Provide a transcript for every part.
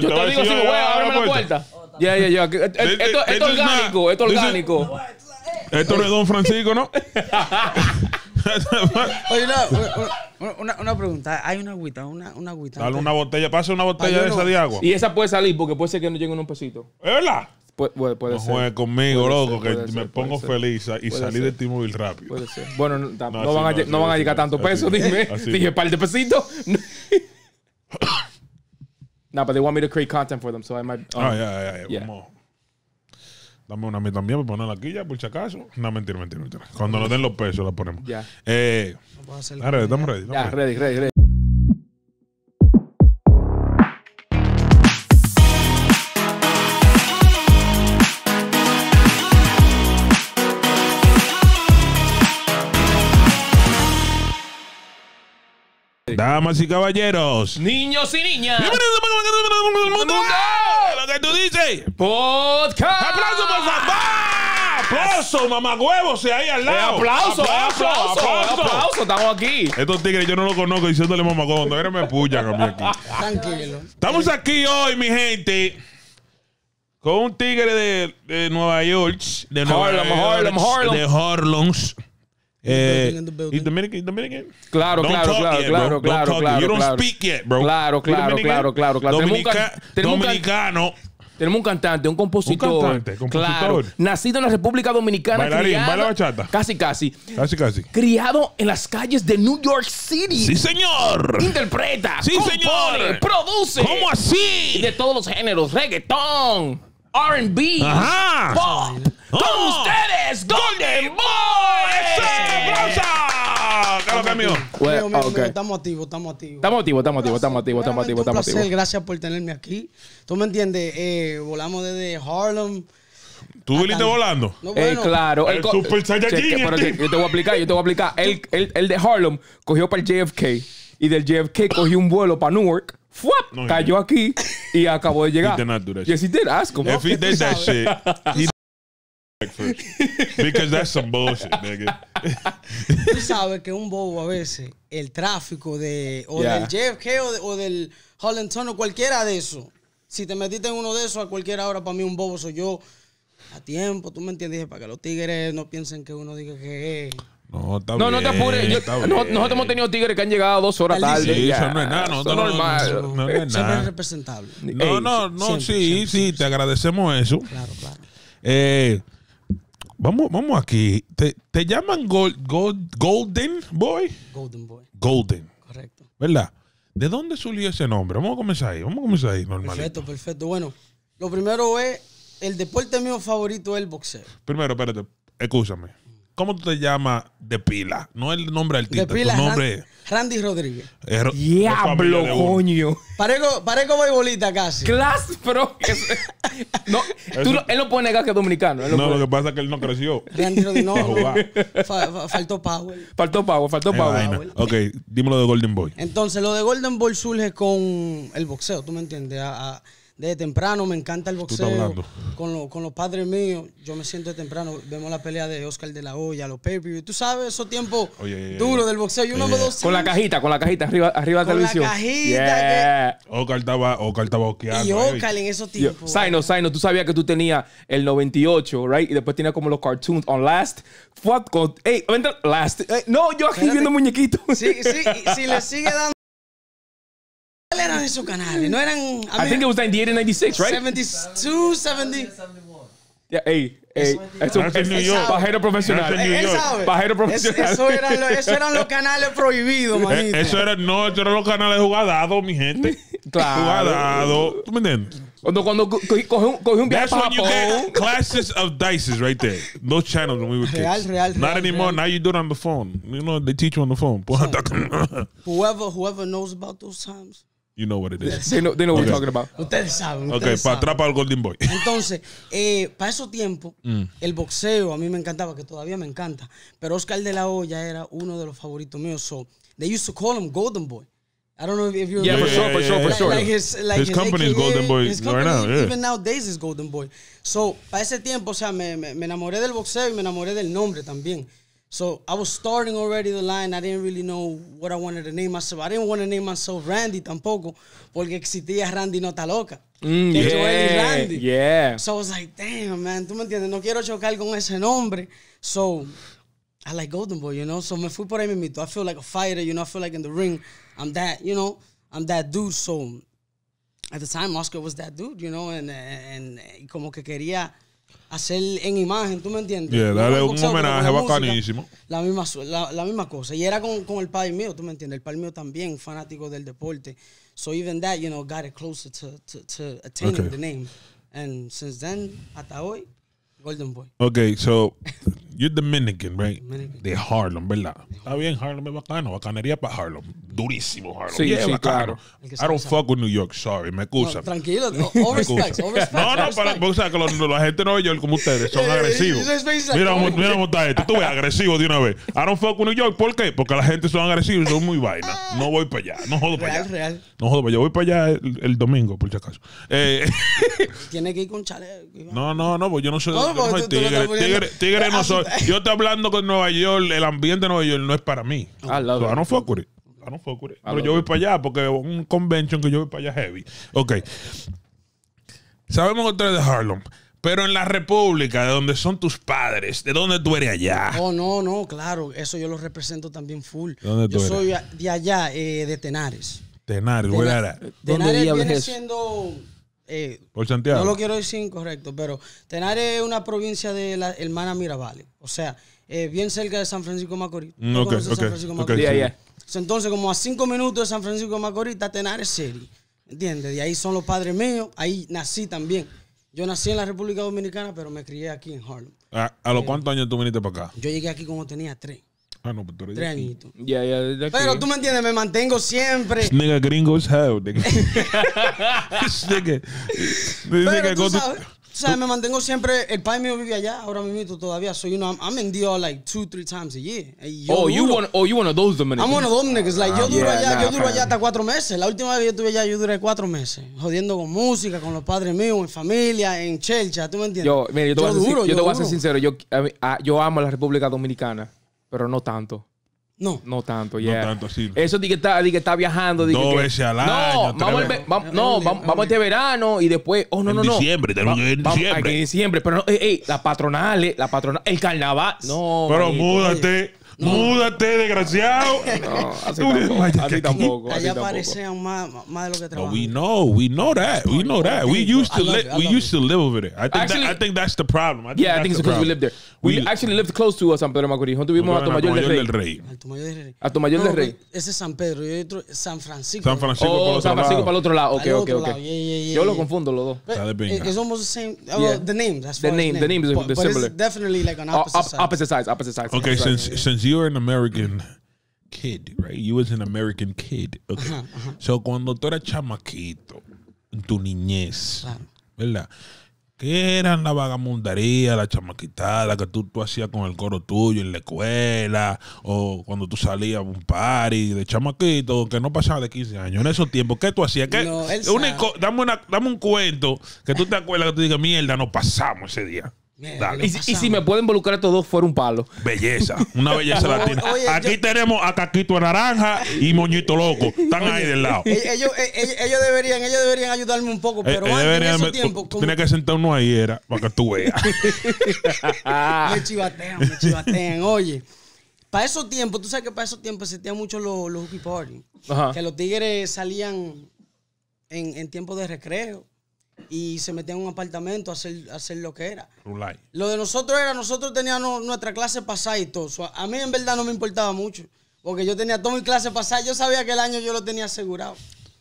yo, te digo voy a abrir la puerta. Oh, ya, ya, ya. Esto es orgánico, esto es orgánico. Esto no es Don Francisco, ¿no? Oye, no, una, una, pregunta. Hay una agüita, una, una agüita. Dale una botella, pase una botella de esa de agua. Y esa puede salir porque puede ser que no llegue en pesitos. pesito. ¿Es verdad? puede, puede no juegues conmigo, loco, que me pongo feliz y salí de este rápido. Puede ser. Bueno, no, van, a, no, a llegar tanto peso, dime. Dije, par de pesitos. No, pero they want me to create content for them, so I might. Um, ah, ya, ya, ya. Vamos. Dame una a mí también para pues ponerla la ya, por si acaso. No, mentira, mentira, mentira. Cuando nos den los pesos la ponemos. Ya. Eh, Vamos a hacer. estamos ready. Ya, ready, ready, ready. Damas y caballeros. Niños y niñas. Lo que tú dices. Podcast. Aplauso, por favor. Aplauso, Se ahí al lado. aplauso, aplauso, aplauso, Estamos aquí. Estos tigres yo no los conozco diciéndole mamá Cuando era me puya a aquí. Tranquilo. Estamos aquí hoy, mi gente con un tigre de, de Nueva York, de Nueva York, Harlem, Harlem. de Harlem, ¿Es Claro, claro, claro, claro, claro, claro. claro. Claro, claro, claro, dominicano. Tenemos un cantante, un compositor. Un nacido en la República Dominicana. Bailarín, baila bachata. Casi, casi. Casi, casi. Criado en las calles de New York City. ¡Sí, señor! Interpreta, sí, compone, señor. produce. ¿Cómo así? de todos los géneros. Reggaetón RB, pop. Oh. ¡Con ustedes, Golden Boy! ¡Eso! ¡Aplausos! Claro, tal, mío, okay. estamos activos, estamos activos. Estamos activos, estamos activos, estamos activos, estamos activos. Un placer, gracias por tenerme aquí. ¿Tú me entiendes? Eh, volamos desde Harlem. ¿Tú viniste volando? Eh, claro. El, Super Saiyajin. Este. yo te voy a aplicar, yo te voy a aplicar. El, el, el de Harlem cogió para el JFK y del JFK cogió un vuelo para Newark ¡Fuap! cayó aquí y acabó de llegar. He did that Yes, he did. Ask him. If he did that shit, Because that's some bullshit, nigga. Tú sabes que un bobo a veces, el tráfico de, o del Jeff o, o del Holland Tunnel, cualquiera de eso. Si te metiste en uno de esos, a cualquier hora, para mí un bobo soy yo. A tiempo, tú me entiendes, para que los tigres no piensen que uno diga que no, no, te apures. nosotros hemos tenido tigres que han llegado dos horas tarde. Sí, eso no es nada. No, es normal. No, es nada. representable. No, no, no, sí, sí, te agradecemos eso. Claro, claro. Eh, vamos, vamos aquí. ¿Te, te llaman gold, Golden Boy? Golden Boy. Golden. Correcto. ¿Verdad? ¿De dónde surgió ese nombre? Vamos a comenzar ahí. Vamos a comenzar ahí, normal. Perfecto, perfecto. Bueno, lo primero es, el deporte mío favorito es el boxeo. Primero, espérate, escúchame ¿Cómo tú te llamas de pila? No el nombre del de pila, nombre. Randy Rodríguez. Diablo, coño. Parezco, parezco bolita casi. Class pro. no, él no puede negar que es dominicano. no, lo que pasa es que él no creció. Randy Rodríguez no. faltó power. Faltó power, faltó power. Ok, dímelo de Golden Boy. Entonces, lo de Golden Boy surge con el boxeo, ¿tú me entiendes? a desde temprano, me encanta el boxeo. Con, los padres míos, yo me siento de temprano, vemos la pelea de Oscar de la Hoya, los pay Tú sabes, esos tiempos duro del boxeo. Yo no Con la cajita, con la cajita, arriba, arriba de la televisión. Con la cajita. Que... Oscar estaba, Oscar estaba boqueando. Y eh, Oscar en esos tiempos. Saino, Saino, tú sabías que tú tenías el 98, right? Y después tenías como los cartoons on last. Fuck. Ey, hey, last. Eh, no, yo aquí viendo muñequitos. Sí, sí, si le sigue dando. eran esos canales? No eran. I, mean, I think it was 98 and 96, right? 72, 70. Yeah, hey, Hey, eso, es New York. Bajero profesional. New York. Bajero profesional. Eso, eran los, eso eran los canales prohibidos, eh, manito. Eso era, no, eso eran los canales jugadados, mi gente. Claro. Jugadado. ¿Tú me entiendes? Cuando, cuando cogí, cogí un viaje That's when you classes of dices right there. Those channels when we were kids. Real, real, real Not anymore. Real. Now you do it on the phone. You know, they teach you on the phone. whoever, whoever knows about those times. You know what it is. They know, what we're talking about. Ustedes saben. ok, para atrapar al Golden Boy. Entonces, eh, para ese tiempo, mm. el boxeo a mí me encantaba, que todavía me encanta. Pero Oscar de la Hoya era uno de los favoritos míos. So, they used to call him Golden Boy. I don't know if you remember. Yeah, for sure, for sure, for sure. Like, his, like his, company is Golden Boy his company, right now. Even nowadays is Golden Boy. So, para ese tiempo, o sea, me, me enamoré del boxeo y me enamoré del nombre también. So I was starting already the line. I didn't really know what I wanted to name myself. I didn't want to name myself Randy tampoco, porque existía Randy no loca. Mm, yeah, So I was like, damn, man, tú me entiendes, no quiero chocar con ese nombre. So I like Golden Boy, you know? So me fui por ahí mismo. I feel like a fighter, you know? I feel like in the ring, I'm that, you know? I'm that dude. So at the time, Oscar was that dude, you know? And, and, and como que quería hacer en imagen, ¿tú me entiendes? Yeah, darle un homenaje bacanísimo. la, misma, la, misma cosa. Y era con, con el padre mío, ¿tú me entiendes? El padre mío también, fanático del deporte. So even that, you know, got it closer to, to, to attaining the name. And since then, hasta hoy, Golden Boy. Ok, so you're Dominican, right? Dominican. De Harlem, ¿verdad? Está bien, Harlem es bacano. Bacanería para Harlem. Durísimo, Harlem. Sí, sí, claro. I don't fuck with New York, sorry, me excusa. No, tranquilo, no, overstacks. No, no, para, o sea, que la gente de Nueva York como ustedes son agresivos. mira, cómo, mira cómo está esto. Tú ves, agresivo de una vez. I don't fuck with New York, ¿por qué? Porque la gente son agresivos y son muy vaina. No voy para allá, no jodo para allá. No jodo para allá, voy para allá el, domingo, por si acaso. Eh, Tiene que ir con chale. No, no, no, pues yo no sé. Yo estoy hablando con Nueva York, el ambiente de Nueva York no es para mí. Ah, Pero yo voy para allá porque un convention que yo voy para allá heavy. Ok. Sabemos que tú de Harlem. Pero en la República, de donde son tus padres, de dónde tú eres allá. No, no, no, claro, eso yo lo represento también full. yo soy de allá, eh, de Tenares. Tenares, Tenares. Tenares, Tenares viene siendo eh, por Santiago. No lo quiero decir incorrecto, pero Tenare es una provincia de la hermana Miravalle. O sea, eh, bien cerca de San Francisco Macorís. Mm, okay, okay, San Francisco Macorís? Entonces, como a cinco minutos de San Francisco Macorís está Tenare City. ¿Entiendes? De ahí son los padres míos. Ahí nací también. Yo nací en la República Dominicana, pero me crié aquí en Harlem. ¿A, ah, a los eh, cuántos años tú viniste para acá? Yo llegué aquí cuando tenía tres. Ah, no, pero tres añitos. Ya, Pero tú me entiendes, me mantengo siempre. This nigga hell, nigga. Pero tú sabes, me mantengo siempre. El padre mío vive allá, ahora mismo todavía. soy you know, I'm, I'm in like two, three times a year. yo Oh, you duro. one? Oh, you one of those Dominicans? I'm one of niggas. Like, yo ah, duro allá, yo duro allá hasta cuatro meses. La última vez que yo estuve allá, yo duré cuatro meses. Jodiendo con música, con los padres míos, en familia, en chelcha, ¿tú me entiendes? Yo, mira, yo te voy a ser, yo te voy a ser sincero. Yo, yo amo la República Dominicana pero no tanto. No. No tanto, ya. Yeah. No tanto, sí. Eso di que está, di que está viajando. De Dos que, veces al año. no, Vamos al, vamos, no, vamos, vamos este verano y después. Oh, no, en no, no. Diciembre, tenemos que ir en diciembre. Aquí en diciembre, pero no, ey, eh, ey, eh, la patronal, la patronal, el carnaval. No. Pero manito, múdate. No. Múdate, desgraciado. No, así tampoco. Así tampoco así Allá parecían más, más de lo que trabajan. No, we know, we know that, we know that. We used to, li we used to live over there. I think, Actually, that, I think that's the problem. I think yeah, I think it's because we lived there. We, actually lived close to San Pedro Macorís. Nosotros vivimos a Alto Mayor del Rey. A Mayor del Rey. Alto Mayor del Rey. ese es San Pedro y otro San Francisco. San Francisco, oh, para, San Francisco para el otro lado. Ok, ok, ok. Yo lo confundo los dos. But, But it's almost the same. Well, the name. That's the name. The name is but, similar. But it's definitely like an oh, opposite, side. opposite side. Opposite side. Okay, since since you're an American kid, right? You was an American kid. Okay. So cuando tú eras chamaquito, en tu niñez, ¿verdad? eran la vagamundería, la chamaquitada que tú, tú hacías con el coro tuyo en la escuela o cuando tú salías a un party de chamaquito que no pasaba de 15 años. En esos tiempos, ¿qué tú hacías? ¿Qué? No, dame, una, dame un cuento que tú te acuerdas que tú dices, mierda, no pasamos ese día. Y, si me pueden involucrar estos dos, fuera un palo. Belleza, una belleza latina. Aquí tenemos a Caquito Naranja y Moñito Loco. Están ahí del lado. Ellos, deberían, ellos deberían ayudarme un poco, eh, pero eh, tiempo, que sentar uno ahí, era, para que tú veas. me chivatean, me chivatean. Oye, para esos tiempos, tú sabes que para esos tiempos existían mucho los, los Que los tigres salían en, en tiempo de recreo y se metían en un apartamento a hacer, hacer lo que era. Lo de nosotros era, nosotros teníamos nuestra clase pasada y todo. A mí en verdad no me importaba mucho, porque yo tenía toda mi clase pasada, yo sabía que el año yo lo tenía asegurado.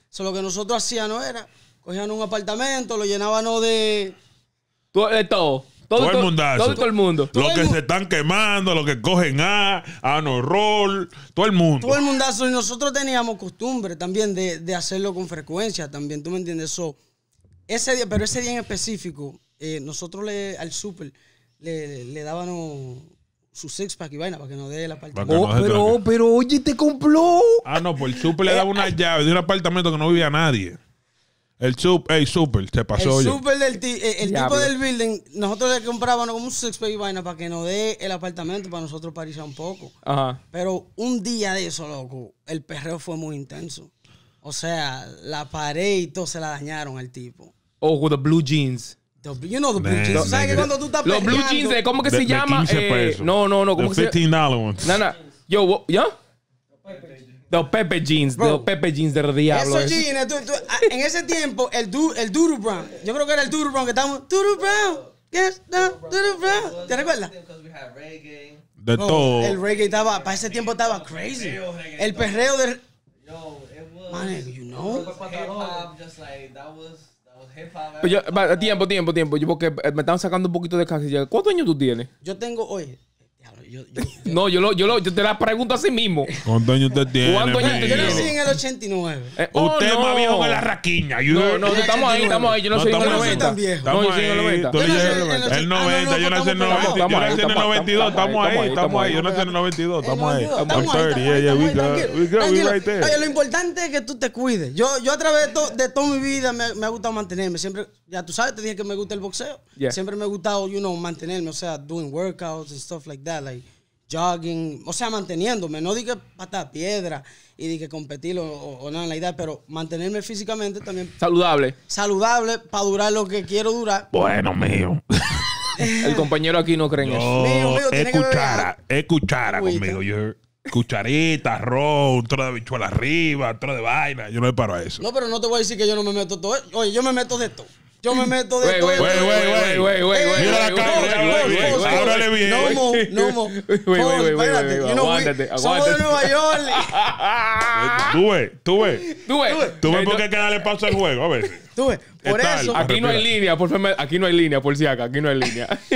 solo lo que nosotros hacíamos era, cogían un apartamento, lo llenábamos de... De todo. Todo, todo, el mundazo. Todo, el mundo. Los que se están quemando, los que cogen A, A no roll. todo el mundo. Todo el mundazo. Y nosotros teníamos costumbre también de, de hacerlo con frecuencia también, ¿tú me entiendes? Eso ese día, pero ese día en específico, eh, nosotros le, al super le, le dábamos su six pack y vaina para que nos dé el apartamento. Oh, pero, pero oye, te compró! Ah, no, pues el super le daba una eh, llave de un apartamento que no vivía nadie. El super, ey, super, se pasó. El super del eh, tipo del building, nosotros le comprábamos como un six pack y vaina para que nos dé el apartamento para nosotros parizar un poco. Ajá. Pero un día de eso, loco, el perreo fue muy intenso. O sea, la pared y todo se la dañaron al tipo. Oh, with the blue jeans. You know the blue jeans. ¿Sabes que cuando tú estás Los blue jeans, ¿cómo que se llama? Eh, no, no, no. ¿cómo the $15 se ones. No, no. Yo, yo. ¿ya? Los Pepe Jeans, los Pepe Jeans del diablo. Esos jeans, tú, ah, en ese tiempo, el, du, el Duru Brown, yo creo que era el Duru Brown que estábamos. Duru Brown, yes, Brown. ¿Te recuerdas? De todo. El reggae estaba, para ese tiempo estaba crazy. El perreo del tiempo, tiempo, tiempo. Yo porque eh, me están sacando un poquito de casi. ¿Cuántos años tú tienes? Yo tengo, hoy No, yo, yo, yo te la pregunto a sí mismo. ¿Cuántos años usted tiene? Yo nací en el 89. Eh, usted es no. más viejo que la raquiña. No, no, estamos ahí, estamos ahí. Yo no, soy en el 90. Estamos yo nací en el 90. nací en el 90, yo nací en el 90. Yo nací en el 92, estamos ahí, estamos ahí. Yo nací en el 92, estamos ahí. Estamos 30, yeah, yeah, we got, we Oye, lo importante es que tú te cuides. Yo a través de toda mi vida me ha gustado mantenerme. Siempre, ya tú sabes, te dije que me gusta el boxeo. Siempre me ha gustado, you know, mantenerme, o sea, doing workouts and stuff like that. Like, jogging, o sea, manteniéndome, no dije pata piedra y dije competir o, nada en la idea, pero mantenerme físicamente también. Saludable. Saludable para durar lo que quiero durar. Bueno, mío. El compañero aquí no cree en eso. escuchara es cuchara, conmigo. Yo, cucharita, arroz, un de bichuela arriba, un de vaina. Yo no me paro a eso. No, pero no te voy a decir que yo no me meto todo. Oye, yo me meto de esto yo me meto de todo. Güey, güey, güey, güey, güey. Eh, eh, Mira la eh, cara, bien. No mo, no mo. Güey, güey, Aguántate, aguántate. Somos de Nueva York. Tú ves, tú ves. Tú ves. Tú ves por qué hay que darle paso al juego, a ver. Tú ves. Por eso. Aquí no hay línea, por favor. Aquí no hay línea, por si acá. Aquí no hay línea.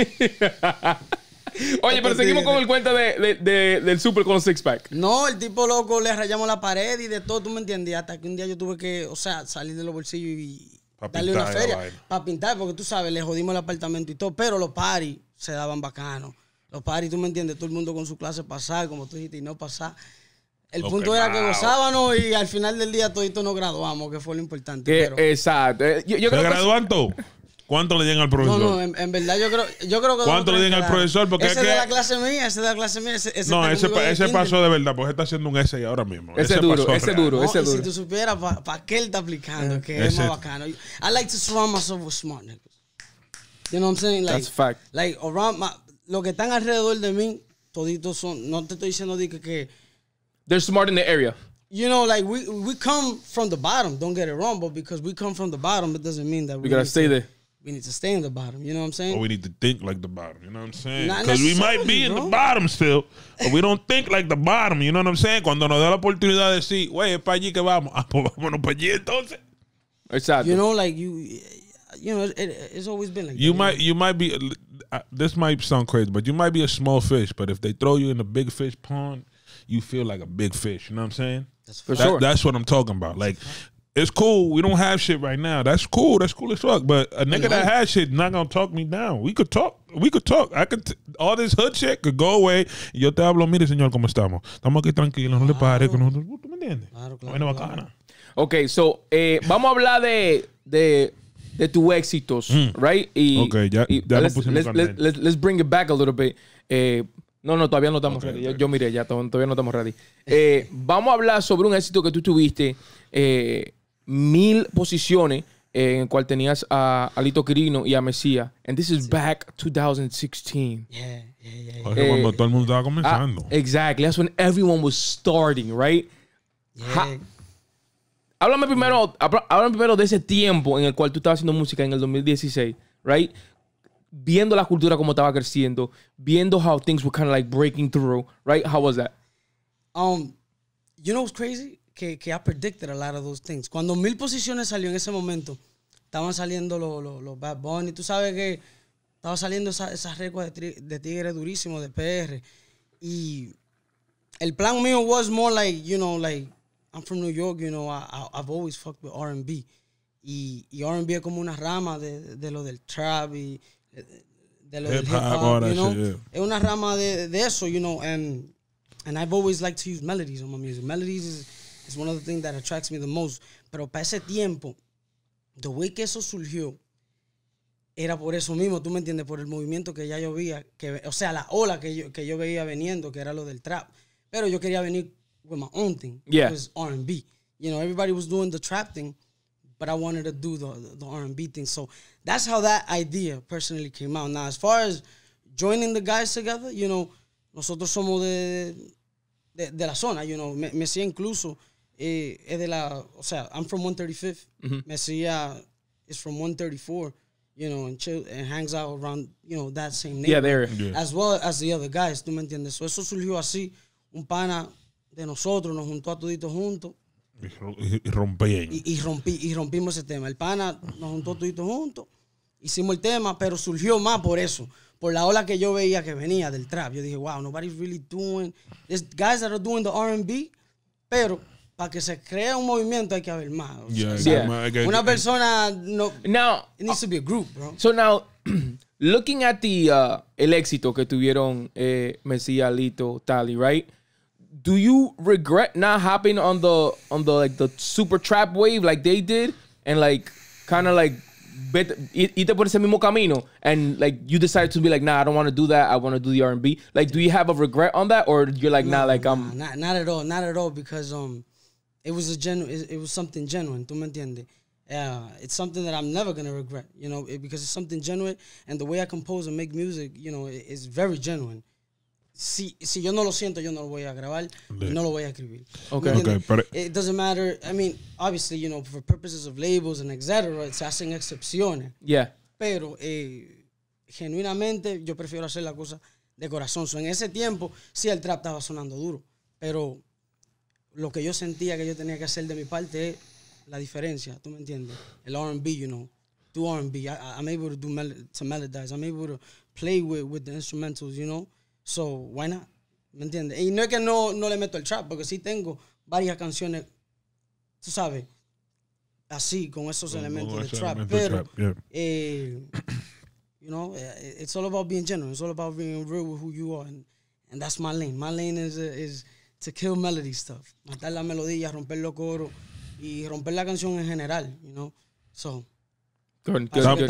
Oye, pero seguimos con el cuento de, del super con six pack. No, el tipo loco le rayamos la pared y de todo, tú me entendías. Hasta que un día yo tuve que, o sea, salir de los bolsillos y, una feria para pintar, porque tú sabes, le jodimos el apartamento y todo, pero los paris se daban bacano. Los paris, tú me entiendes, todo el mundo con su clase pasar, como tú dijiste, y no pasar. El punto era que gozábamos y al final del día todito nos graduamos, que fue lo importante. Exacto. Eh, yo, ¿Cuánto le den al profesor? No, no, en, verdad yo creo, yo creo que. ¿Cuánto le den al profesor? Porque ese es de la clase mía, ese de la clase mía. Ese, no, ese, ese pasó de verdad, porque está haciendo un ese ahora mismo. Ese, ese duro, ese duro, ese Si tú supieras para qué él está aplicando, ah. que es más bacano. I like to surround myself with smart niggas. You know what I'm saying? Like, Like, around lo que están alrededor de mí, toditos son. No te estoy diciendo que. que They're smart in the area. you know, like we we come from the bottom. Don't get it wrong, but because we come from the bottom, it doesn't mean that we, we gotta stay there. we need to stay in the bottom. You know what I'm saying? Or we need to think like the bottom. You know what I'm saying? Because we might be in the bottom still, but we don't think like the bottom. You know what I'm saying? Cuando nos da la oportunidad de decir, güey, es para allí que vamos. Ah, pues vámonos para allí entonces. Exactly. You know, like you, you know, it, it's always been like you that, might, you, know? you might be. Uh, this might sound crazy, but you might be a small fish. But if they throw you in a big fish pond, you feel like a big fish. You know what I'm saying? That's, that, sure. that's what I'm talking about. Like it's cool. We don't have shit right now. That's cool. That's cool as fuck. But a nigga that has shit not gonna talk me down. We could talk. We could talk. I could. all this hood shit could go away. yo te hablo. Mire, señor, cómo estamos. Estamos aquí tranquilos. No le pare con nosotros. ¿Tú me entiendes? bueno, bacana. Okay, Ok, so eh, vamos a hablar de de de tus éxitos, mm. right? Y, ok, ya. Y ya lo let's, let's, let's, bring it back a little bit. Eh, no, no, todavía no estamos ready. Yo, mire, miré, ya todavía no estamos ready. Eh, vamos a hablar sobre un éxito que tú tuviste. Eh, mil posiciones en cual tenías a Alito Quirino y a Mesía. And this is back 2016. Yeah, yeah, yeah. cuando todo el mundo estaba comenzando. Ah, exactly. That's when everyone was starting, right? Yeah. Ha háblame, primero, háblame primero de ese tiempo en el cual tú estabas haciendo música en el 2016, right? Viendo la cultura como estaba creciendo, viendo how things were kind of like breaking through, right? How was that? Um, you know what's crazy? que, que ha predicted a lot of those things. Cuando Mil Posiciones salió en ese momento, estaban saliendo los, los, los Bad Bunny. Tú sabes que estaba saliendo esas esa recuas de, de Durísimo de PR. Y el plan mío was more like, you know, like, I'm from New York, you know, I've always fucked with R&B. Y, y R&B es como una rama de, de lo del trap y de lo del hip hop, you know. Es una rama de, de eso, you know, and, and I've always liked to use melodies on my music. Melodies is... It's one of the things that attracts me the most. Pero para ese tiempo, the way que eso surgió, era por eso mismo, tú me entiendes, por el movimiento que ya yo veía, que, o sea, la ola que yo, que yo veía veniendo, que era lo del trap. Pero yo quería venir with my own thing, yeah. was R&B. You know, everybody was doing the trap thing, but I wanted to do the, the R&B thing. So that's how that idea personally came out. Now, as far as joining the guys together, you know, nosotros somos de, de, de la zona, you know, me, me incluso, eh, es de la, o sea, I'm from 135th. is from 134, you know, and, and hangs out around, you know, that same neighborhood. Yeah, there. As well as the other guys, ¿tú me entiendes? So eso surgió así, un pana de nosotros nos juntó a toditos juntos. Y, rompí. Y, rompimos ese tema. El pana nos juntó a toditos juntos, hicimos el tema, pero surgió más por eso. Por la ola que yo veía que venía del trap. Yo dije, wow, nobody's really doing... There's guys that are doing the R&B, pero para que se cree un movimiento hay que haber más. Yeah, so, yeah. Una persona no. Now, it needs to be a group, bro. So now, looking at the uh, el éxito que tuvieron eh, Mesías, Lito, Tali, right? Do you regret not hopping on the on the like the super trap wave like they did and like kind of like bet irte por ese mismo camino and like you decided to be like nah I don't want to do that I want to do the R&B like do you have a regret on that or you're like no, nah like I'm not, not at all not at all because um it was a genuine. It, was something genuine. ¿Tú me entiendes? Yeah, uh, it's something that I'm never gonna regret. You know, it, because it's something genuine, and the way I compose and make music, you know, it, very genuine. Si, si yo no lo siento, yo no lo voy a grabar, no lo voy a escribir. Okay. okay it doesn't matter. I mean, obviously, you know, for purposes of labels and etc., se hacen excepciones. Yeah. Pero eh, genuinamente, yo prefiero hacer la cosa de corazón. So, en ese tiempo, sí, el trap estaba sonando duro, pero lo que yo sentía que yo tenía que hacer de mi parte es la diferencia, ¿tú me entiendes? El R&B, you know, do R&B. I, I'm able to do mel to melodize. I'm able to play with, with the instrumentals, you know. So, why not? ¿Me entiendes? Y no es que no, le meto el trap, porque sí tengo varias canciones, tú sabes, así, con esos elementos de trap. pero, yeah. eh, you know, eh, it's all about being general. It's all about being real with who you are. And, and that's my lane. My lane is, is to kill melody stuff. Matar la melodía, romper los coros y romper la canción en general, you know. So. Estamos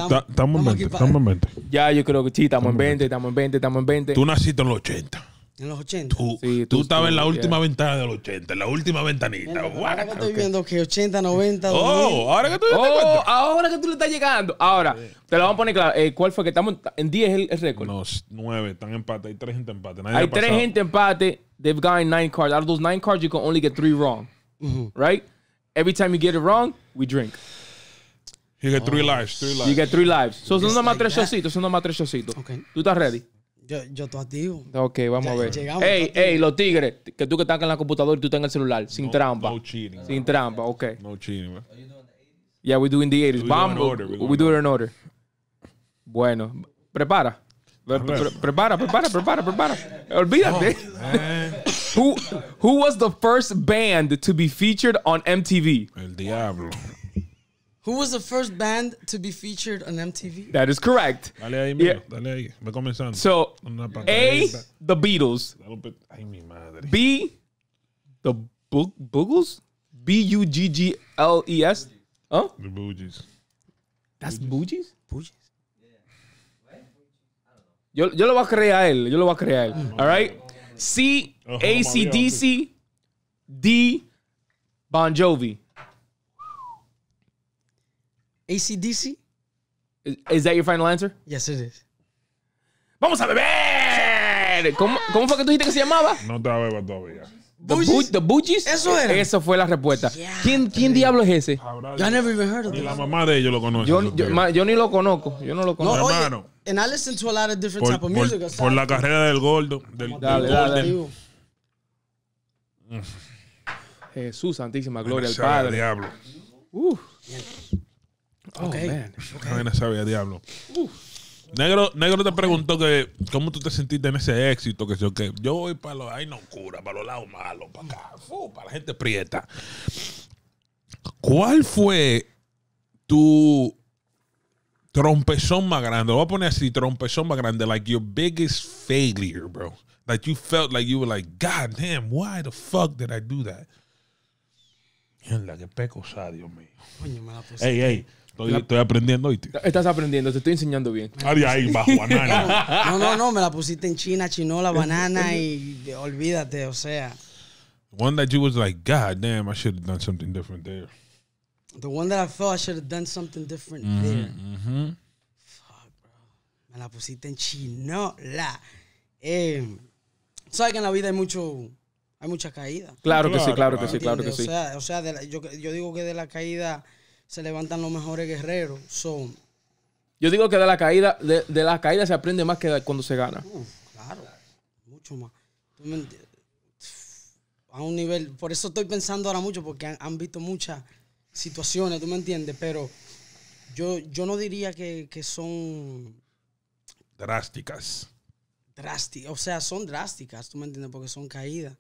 en 20, estamos en 20. Ya, yo creo que sí, estamos en 20, estamos en 20, estamos en 20. Tú naciste en los 80. En los 80. Tú, tú, estabas en la última ventana de los 80, en la última ventanita. ahora que estoy viendo que 80, 90. 2000. Oh, oh ahora que tú le estás llegando. Ahora, te lo vamos a poner claro. Eh, ¿Cuál fue? Que estamos en 10 el, récord. No, 9, están empate. Hay 3 gente empate. Nadie Hay 3 gente empate. They've gotten 9 cards. Out of those 9 cards, you can only get 3 wrong. Right? Every time you get it wrong, we drink. You get 3 lives, You get 3 lives. So, son nomás 3 chocitos, son nomás 3 showcitos. ¿Tú estás ready? Yo, yo estoy activo. Ok, vamos a ver. hey hey los tigres, que tú que estás en la computadora y tú estás el celular, sin trampa. No Sin trampa, ok. No cheating, man. Yeah, we doing the 80s. vamos. we, do it in order. Bueno, prepara. prepara, prepara, prepara, prepara. Olvídate. Oh, who, who was the first band to be featured on MTV? El Diablo. Who was the first band to be featured on MTV? That is correct. Dale ahí, yeah. Dale ahí. Va comenzando. So, A, the Beatles. Bit, ay, mi madre. B, the bo Boogles? B U G G L E S? Huh? The Boogies. That's Boogies? Boogies? Yo, yo lo voy a creer a él. Yo lo voy a creer a él. Ah, All right? C, ACDC, D, Bon Jovi. ACDC. Is, is that your final answer? Yes, it is. ¡Vamos a beber! ¿Cómo, ¿Cómo fue que tú dijiste que se llamaba? No te va todavía. The, Boogies. Eso era. Eso fue la respuesta. ¿Quién, ¿quién diablo es ese? Yo never even heard of Ni la mamá de ellos lo conoce. Yo, yo, yo, ni lo conozco. Yo no lo conozco. No, oye, hermano. And I to a lot of different por, type of music. Por, por la carrera del gordo. Del, dale, del dale, golden. dale. Jesús, santísima gloria al Padre. Diablo. Oh, okay. Man. Okay. sabía, diablo. Negro, negro te preguntó que cómo tú te sentiste en ese éxito, que yo que yo voy para los ay no cura, para los lados malos, para acá, la gente prieta. ¿Cuál fue tu trompezón más grande? voy a poner así, trompezón más grande, like your biggest failure, bro. Like you felt like you were like, God damn, why the fuck did I do that? En la que peco, Dios mío. Coño, me la puse. Ey, ey. Estoy, aprendiendo hoy, Estás aprendiendo, te estoy enseñando bien. Ay, ahí, bajo banana. no, no, no, me la pusiste en China, chinola, banana y olvídate, o sea. The One that you was like, God damn, I should have done something different there. The one that I thought I should have done something different mm-hmm, there. Mm-hmm. Fuck, bro. Me la pusiste en chinola. Eh, Sabes que en la vida hay mucho. Hay mucha caída. Claro, que sí, claro, que sí, claro que sí. O sea, o sea yo digo que de la caída se levantan los mejores guerreros. Son. Yo digo que de la caída, de, la se aprende más que cuando se gana. Uh, claro, mucho más. a un nivel, por eso estoy pensando ahora mucho, porque han, visto muchas situaciones, ¿tú me entiendes? Pero yo, yo no diría que, son... Drásticas. Drásticas, o sea, son drásticas, ¿tú me entiendes? Porque son caídas.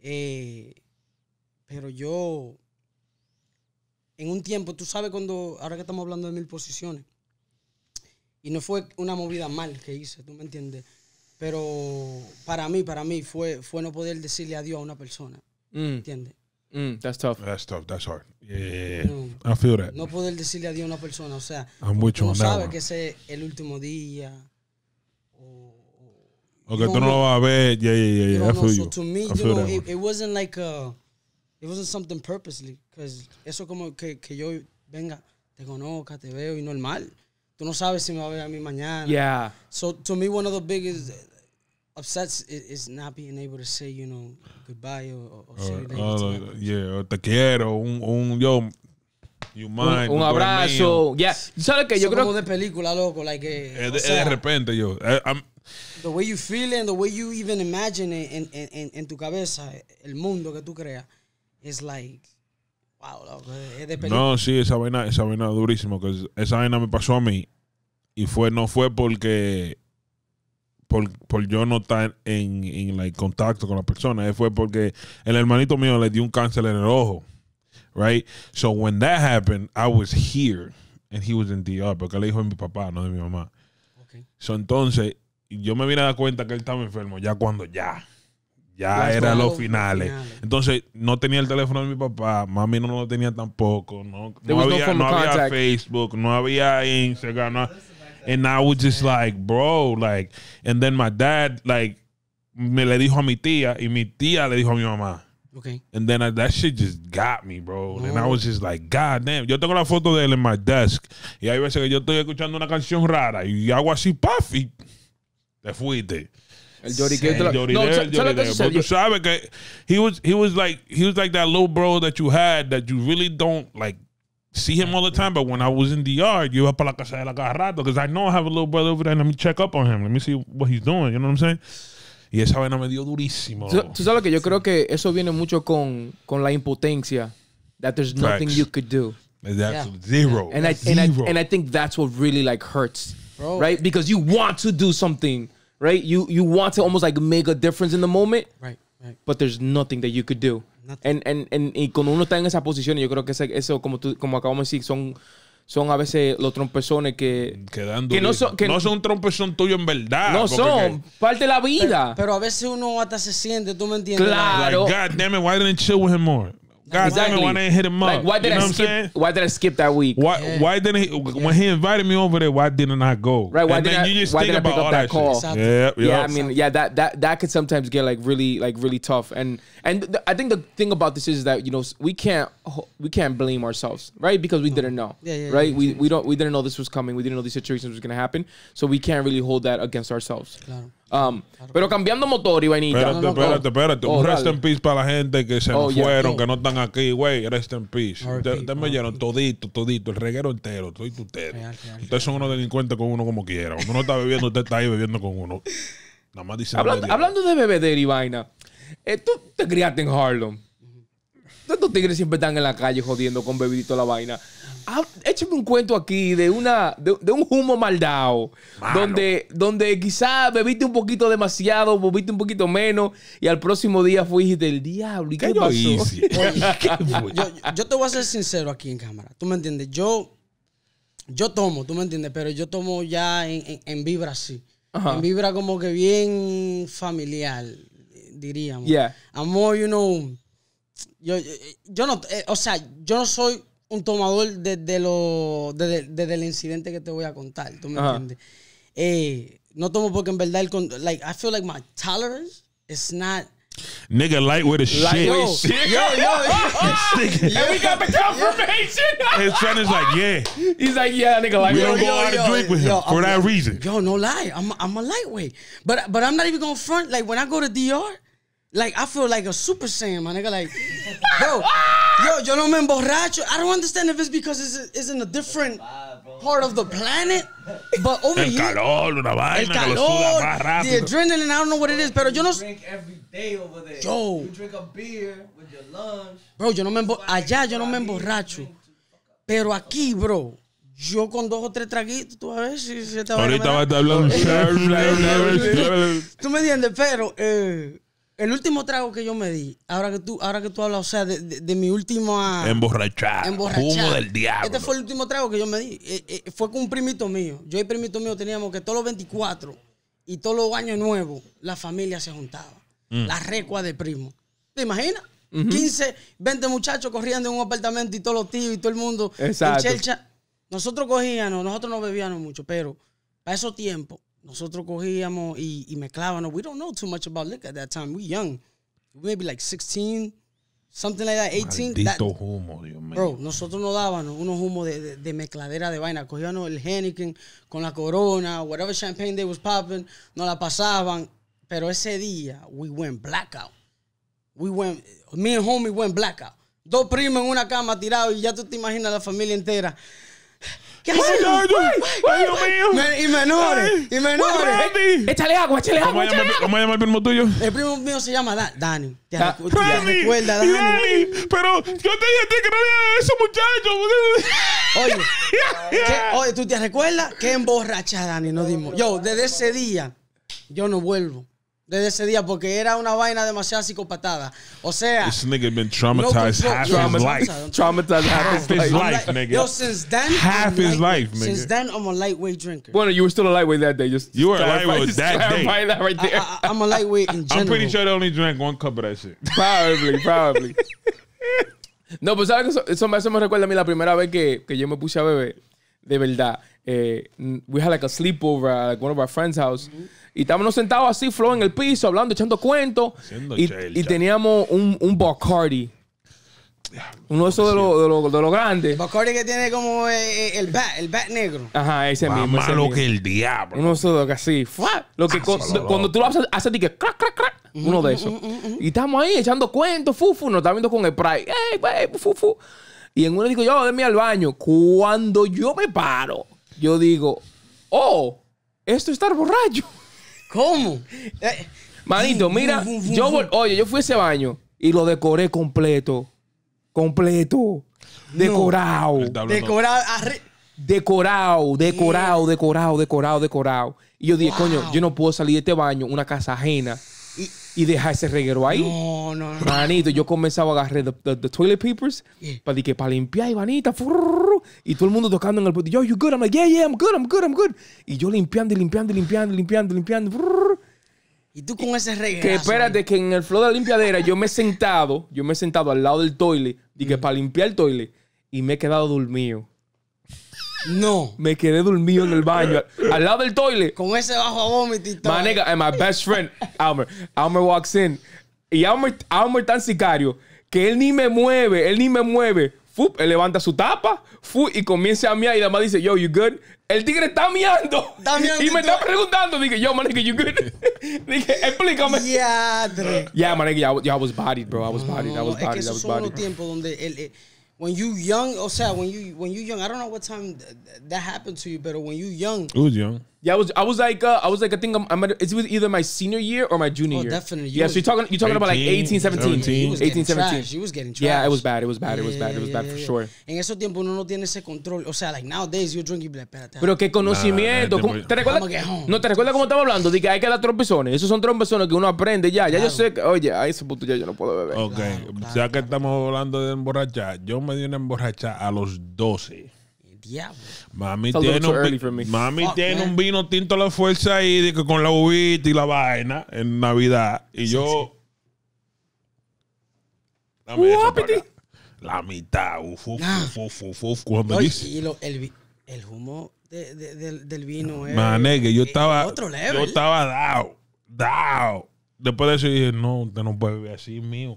Eh, pero yo en un tiempo, tú sabes cuando, ahora que estamos hablando de mil posiciones, y no fue una movida mal que hice, tú me entiendes, pero para mí, para mí fue, fue no poder decirle adiós a una persona, ¿Me mm. ¿entiendes? Mm, that's tough. That's tough. That's hard. Yeah, no, I feel that. No poder decirle adiós a una persona, o sea, no sabe que es el último día. O, que tú no lo vas a ver, yeah, yeah, yeah. I feel you. To me, you know, it wasn't like a, It wasn't something purposely. Because eso como que, que yo venga, te conozca, te veo y normal. Tú no sabes si me va a ver a mí mañana. Yeah. So to me, one of the biggest upsets is, not being able to say, you know, goodbye or, or oh, say uh, uh, Yeah, oh, te quiero, un, un yo, You mind, un, abrazo. Ya. Yeah. ¿Sabes qué? Yo creo como de película, loco. Like, de, repente, yo. Eh, the way you feel it and the way you even imagine it in en, en, tu cabeza, el mundo que tú creas es like, wow, No, sí, esa vaina, esa vaina durísima, que esa vaina me pasó a mí y fue, no fue porque, por, por yo no estar en, en like, contacto con la persona, fue porque el hermanito mío le dio un cáncer en el ojo, right? So when that happened, I was here and he was in DR, porque le dijo a mi papá, no de mi mamá. Okay. entonces, yo me vine a dar cuenta que él estaba enfermo ya cuando ya. Ya eran los finales. Entonces, no tenía el teléfono de mi papá, mami no lo tenía tampoco, no, no había, no había Facebook, no había Instagram. Y and I was just like, bro, like, and then my dad, like, me le dijo a mi tía y mi tía le dijo a mi mamá. Okay. And then I, that shit just got me, bro. And I was oh. just like, God damn. Yo tengo la foto de él en my desk. Y hay veces que yo estoy escuchando una canción rara y hago así, puff, y te fuiste. El Jody Jody no, there, there. Pero tú sabes que he was he was like he was like that little bro that you had that you really don't like see him all the time. But when I was in the yard, you up la casa de la rato because I know I have a little brother over there. Let me check up on him. Let me see what he's doing. You know what I'm saying? Y esa vaina me dio durísimo. Tú, tú sabes que yo creo que eso viene mucho con, con la impotencia. That there's nothing Facts. you could do. That's yeah. zero. And I, zero. And I and I think that's what really like hurts, Bro. right? Because you want to do something right? You you want to almost like make a difference in the moment, right? right. But there's nothing that you could do. And and and y cuando uno está en esa posición, yo creo que ese, eso, como, tú, como acabamos de decir, son, son a veces los trompezones que. que no son, que no son trompezón tuyo en verdad. No son, parte de la vida. Pero, a veces uno hasta se siente, ¿tú me entiendes? Claro. God damn it, why didn't chill with him more? God exactly. damn it, why didn't hit him up? Like, why did you know I skip? Why did I skip that week? Why yeah. why didn't he when he invited me over there? Why didn't I go? Right? Why and did I? You just why think did I pick about up that, that call? Exactly. Yeah, yeah. yeah I mean, yeah, that that that could sometimes get like really like really tough. And and th I think the thing about this is that you know we can't we can't blame ourselves, right? Because we didn't know, yeah, yeah, right? we we don't we didn't know this was coming. We didn't know these situations was gonna happen, so we can't really hold that against ourselves. Claro. Um, pero cambiando motor y Espérate, espérate, espérate. un oh, rest in peace para la gente que se oh, fueron, que no están aquí, güey. Rest in peace. Ustedes me llenaron todito, todito, el reguero entero, todito ustedes. Ustedes son unos delincuentes con uno como quieran. Uno está bebiendo, usted está ahí bebiendo con uno. Nada más dice. Hablando, de bebeder y vaina, eh, tú te criaste en Harlem. Estos tigres siempre están en la calle jodiendo con bebidito la vaina. Ah, échame un cuento aquí de una de, un humo maldado. Donde, donde quizás bebiste un poquito demasiado, bebiste un poquito menos, y al próximo día fuiste del diablo. ¿Y qué, pasó? Yo, te voy a ser sincero aquí en cámara. ¿Tú me entiendes? Yo, yo tomo, ¿tú me entiendes? Pero yo tomo ya en, vibra así. En vibra como que bien familiar, diríamos. Yeah. Amor, you know. Yo, no, eh, o sea, yo no soy un tomador desde, lo, desde, desde, el incidente que te voy a contar. ¿Tú me entiendes? Eh, no tomo porque en verdad, el, like, I feel like my tolerance is not Nigga, lightweight as shit. Yo, yo, yo. and we got the confirmation. His friend is like, yeah. He's like, yeah, nigga, like... We don't go out to drink with him for that reason. Yo, no lie. I'm I'm a lightweight. But but I'm not even going front. Like, when I go to DR, Like, I feel like a super saiyan, my nigga. Like, bro, yo, yo no me emborracho. I don't understand if it's because it's, in a different part of the planet. But over el here, calor, una vaina, el calor, más rápido. the adrenaline, I don't know what it is, pero yo no. Drink every day over there. Yo, you drink a beer with your lunch. Bro, yo no me allá yo no me emborracho, pero aquí, bro. Yo con dos o tres traguitos, tú a ver si se te va Ahorita va a estar hablando. Tú me entiendes, pero eh, el último trago que yo me di, ahora que tú, ahora que tú hablas, o sea, de, de, mi última. Emborrachada, Humo del diablo. Este fue el último trago que yo me di. Eh, eh, fue con un primito mío. Yo y primito mío teníamos que todos los 24 y todos los años nuevos, la familia se juntaba. Mm. La recua de primo. ¿Te imaginas? 15, 20 muchachos corriendo en un apartamento y todos los tíos y todo el mundo. Exacto. nosotros cogíamos, nosotros no bebíamos mucho, pero para esos tiempos nosotros cogíamos y, y mezclábamos. We don't know too much about liquor at that time. We young. maybe like 16, something like that, 18. humo, Dios mío. Bro, nosotros nos dábamos unos humos de, de, mezcladera de vaina. Cogíamos el Henneken con la Corona, whatever champagne they was popping, nos la pasaban. Pero ese día, we went blackout. We went, me and homie went blackout. Dos primos en una cama tirados y ya tú te imaginas la familia entera. ¿Qué haces? ¡Ay, Dios mío! y menores, y menores. Échale agua, échale agua, ¿Cómo ¿Cómo el primo tuyo? El primo mío se llama Dani. Te, recuerdas, Dani. Dani! Pero yo te dije a ti que no era eso, muchacho. Oye, ¿qué- oye, ¿tú te recuerdas? Qué emborracha, Dani, nos dimos. Yo, desde ese día, yo no vuelvo. desde ese día porque era una vaina demasiado psicopatada. O sea, this nigga been traumatized no, half traumatized, his life. Traumatized half his life, life nigga. Yo, since then, half his life, nigga. Since then, I'm a lightweight drinker. Bueno, you were still a lightweight that day. Just you were a lightweight that day. That right there. I, am a lightweight in general. I'm pretty sure they only drank one cup of that shit. Probably, probably. no, pues sabes que eso, eso, me recuerda a mí la primera vez que, que yo me puse a beber, de verdad. Eh, we had like a sleepover at like one of our friends' house. Mm -hmm. Y estábamos sentados así, flow, en el piso, hablando, echando cuentos. Y, y, teníamos un, un Bacardi. Uno de esos de los de lo, grandes. Bacardi que tiene como eh, eh, el bat, el bat negro. Ajá, ese mismo. Más malo que el diablo. Uno de esos que así. Lo que ah, cuando tú lo haces, haces que crac crac crac mm, Uno de mm, esos. Mm, y estamos ahí echando cuentos, fufu. Nos está viendo con el Pride. ¡Ey, wey, fufu! Y en uno digo, yo, denme al baño. Cuando yo me paro, yo digo, oh, esto es estar borracho. ¿Cómo? Eh, Manito, mira, yo, oye, yo fui a ese baño y lo decoré completo. Completo. Decorado. Decorado. Decorado, decorado, decorado, decorado, Y yo dije, coño, yo no puedo salir de este baño, una casa ajena y deja ese reguero ahí. No, no, no. Manito, yo comenzaba a agarrar the, toilet papers para, que, para limpiar, Ivanita. Y todo el mundo tocando en el yo, you good? I'm like, yeah, yeah, I'm good, I'm good, I'm good. Y yo limpiando, limpiando, limpiando, limpiando, limpiando. Y tú con ese reguero. Que espérate, que en el flow de la limpiadera yo me he sentado, yo me he sentado al lado del toilet, dije, para limpiar el toilet, y me he quedado dormido. No. Me quedé dormido en el baño, al, lado del toilet. Con ese bajo a vómito My and my best friend, Almer. Almer walks in. Y Almer, Almer tan sicario que él ni me mueve, él ni me mueve. Fup, él levanta su tapa, fup, y comienza a miar y la madre dice, yo, you good? El tigre está miando. y me está preguntando. Dije, yo, manega, you good? Dije, explícame. Ya, yeah, yo, I, was bodied, bro. I was bodied, I was bodied, es que I was Son los tiempos donde él... el when you young, oh sad. when you when you young, I don't know what time th that happened to you, but when you young, it was young. Yeah, I was I was like uh, I was like I think I'm, I'm it was either my senior year or my junior oh, year. definitely. You yeah, was, so you're talking you're talking 18, about like 18, 17, 17. 18, 17. Trash. was getting trash. Yeah, it was bad. It was bad. it was bad. It was bad for sure. En esos tiempos uno no tiene ese control. O sea, like nowadays you're drinking y Pero qué conocimiento. Nah, ¿Te recuerdas? No te recuerdas cómo estamos hablando de que hay que dar trompezones. Esos son trompezones que uno aprende ya. Ya yo sé que oye, a ese punto ya yo no puedo beber. Okay. ya que estamos hablando de emborrachar, yo me di una emborracha a los 12. Mami tiene, un, vino tinto a la fuerza ahí con la uvita y la vaina en Navidad. Y yo. la mitad. el, humo del, vino. yo estaba. Yo estaba dado, Después de eso dije, no, usted no puede vivir así, mío.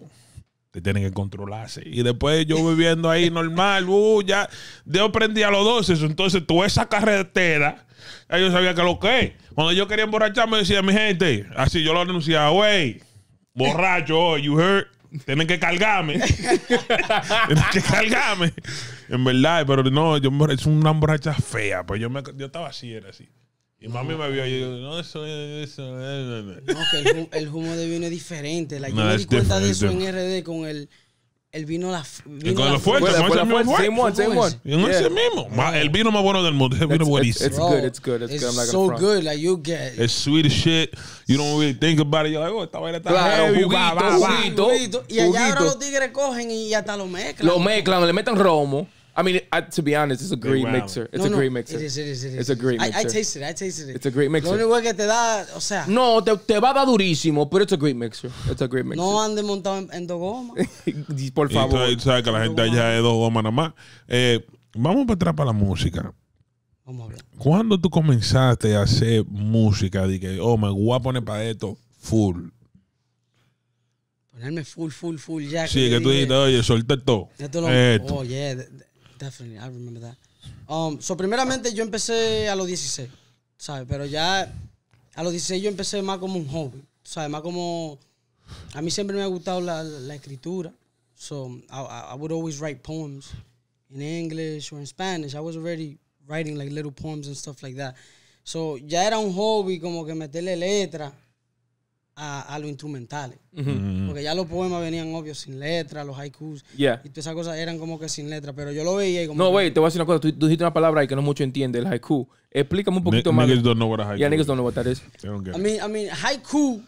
Te tienen que controlarse. Y después yo viviendo ahí normal, uh, ya, yo prendí a los 12. Entonces, toda esa carretera, ya yo sabía que lo que Cuando yo quería emborracharme, decía mi gente, así yo lo anunciaba, güey, borracho, you heard, tienen que cargarme. tienen que cargarme. En verdad, pero no, yo es una emborracha fea, pues yo, me, yo estaba así, era así. Y mami me vio no, eso es. Eso, no, el, humo de vino es diferente. yo me cuenta de eso en RD con el. vino la, con la, fuerza, es el vino más bueno del mundo. El vino buenísimo. It's, good, it's good, it's, good. so good, like you get. It's sweet shit. You don't really think about it. You're like, oh, esta vaina está Y allá ahora los tigres cogen y hasta lo mezclan. Lo mezclan, le meten romo. I mean, to be honest, it's a great mixer. It's a great mixer. It is, it is, it is. It's a great mixer. I, tasted it. I tasted it. It's a great mixer. Lo único que te da, o sea. No, te, va a dar durísimo, pero it's a great mixer. It's a great mixer. No han montado en, en dos gomas. Por favor. Y tú sabes que la gente allá es dos gomas nada más. Eh, vamos para atrás para la música. Vamos a ¿Cuándo tú comenzaste a hacer música? De que, oh, me voy a poner para esto full ponerme full, full, full ya. Sí, que, tú dijiste, oye, solté todo. Esto lo, oh, Oye, Definitely, I remember that. Um, so, primeramente, yo empecé a los 16, ¿sabes? Pero ya a los 16 yo empecé más como un hobby, ¿sabes? Más como. A mí siempre me ha gustado la, la escritura. So, I, would always write poems in English or in Spanish. I was already writing like little poems and stuff like that. So, ya era un hobby como que meterle letra a, a los instrumentales. Porque ya los poemas venían obvios sin letra, los haikus. Y todas esas cosas eran como que sin letra, pero yo lo veía como. No, güey, te voy a decir una cosa. Tú, dijiste una palabra que no mucho entiende, el haiku. Explícame un poquito más. Niggas don't know what a haiku Yeah, niggas don't know what that is. I mean, I mean, haiku,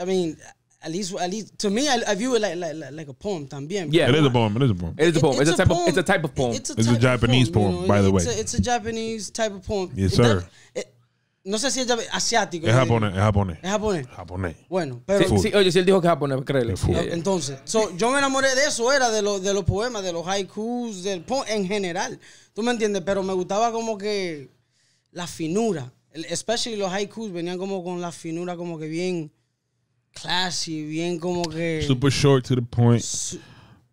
I mean. At least, to me, I, view it like, like, like, a poem también. Yeah, it is a poem. It is a poem. It is a poem. it's, a type poem. of. It's a type of poem. it's a, Japanese poem, by the way. It's a, Japanese type of poem. Yes, sir. No sé si es asiático. Es japonés, es japonés. Es japonés. Japonés. Bueno, pero. Sí, oye, si él dijo que es japonés, créele. Entonces, yo me enamoré de eso, era de, de los poemas, de los haikus, del en general. ¿Tú me entiendes? Pero me gustaba como que la finura. Especially los haikus venían como con la finura, como que bien classy, bien como que. Super short to the point.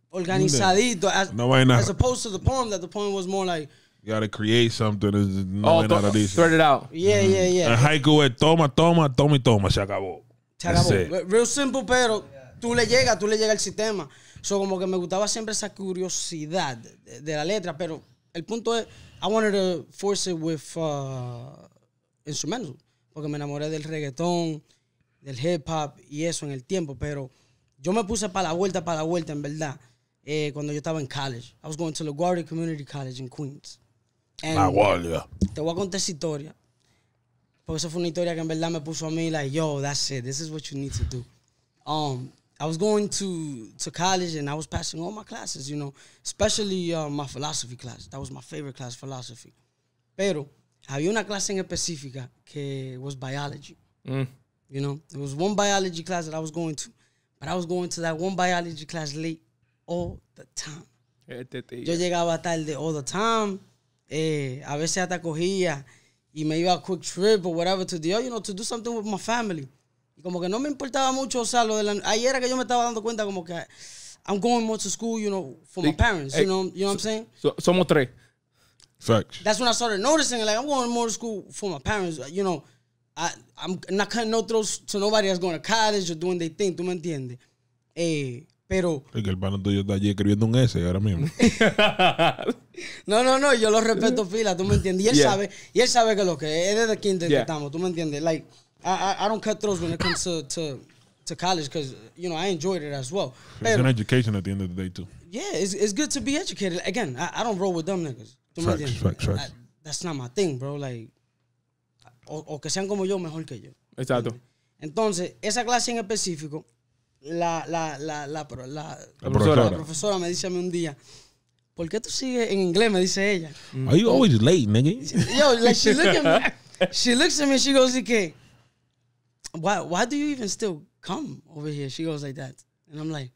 Organizadito. No no nada As opposed to the poem, that the poem was more like. You gotta create something. Is no oh, of it out. Yeah, yeah, mm-hmm. yeah. El haiku es toma, toma, toma toma. Se acabó. Se acabó. Real simple, pero tú le llegas, tú le llegas el sistema. So, como que me gustaba siempre esa curiosidad de, la letra, pero el punto es, I wanted to force it with uh, Porque me enamoré del reggaetón, del hip hop y eso en el tiempo, pero yo me puse para la vuelta, para la vuelta, en verdad. Eh, cuando yo estaba en college. I was going to LaGuardia Community College in Queens. And la guardia. Te voy a contar esa historia. Porque eso fue una historia que en verdad me puso a mí, like, yo, that's it. This is what you need to do. Um, I was going to, to college and I was passing all my classes, you know, especially uh, my philosophy class. That was my favorite class, philosophy. Pero había una clase en específica que was biology. Mm. You know, there was one biology class that I was going to, but I was going to that one biology class late all the time. Yo llegaba tarde all the time. Eh, a veces hasta cogía y me iba a quick trip o whatever to the, you know, to do something with my family. Y como que no me importaba mucho, o sea, lo de la, ayer era que yo me estaba dando cuenta como que I'm going more to school, you know, for my parents, you eh, know, you know what I'm saying? So, somos tres. Facts. That's when I started noticing, like, I'm going more to school for my parents, you know, I, I'm not cutting no throats to nobody that's going to college or doing their thing, ¿tú me entiendes? Eh, pero. el hermano tuyo está allí escribiendo un S ahora mismo. no, no, no, yo lo respeto fila, tú me entiendes. Y él sabe, y él sabe que lo que es, es desde quien yeah. estamos, tú me entiendes. Like, I, I, don't cut throats when it comes to, to, to college because, you know, I enjoyed it as well. It's an education at the end of the day, too. Yeah, it's, it's good to be educated. Again, I, I don't roll with dumb niggas. ¿Tú me entiendes? Facts, facts. that's not my thing, bro. Like, o que sean como yo, mejor que yo. Exacto. Entonces, esa clase en específico la, la, la, la, profesora. la profesora me dice a mí un día, ¿por qué tú sigues en inglés? Me dice ella. Mm. Are you always late, nigga? Yo, like she looks at me, she looks at me, she goes, okay, why, why do you even still come over here? She goes like that. And I'm like,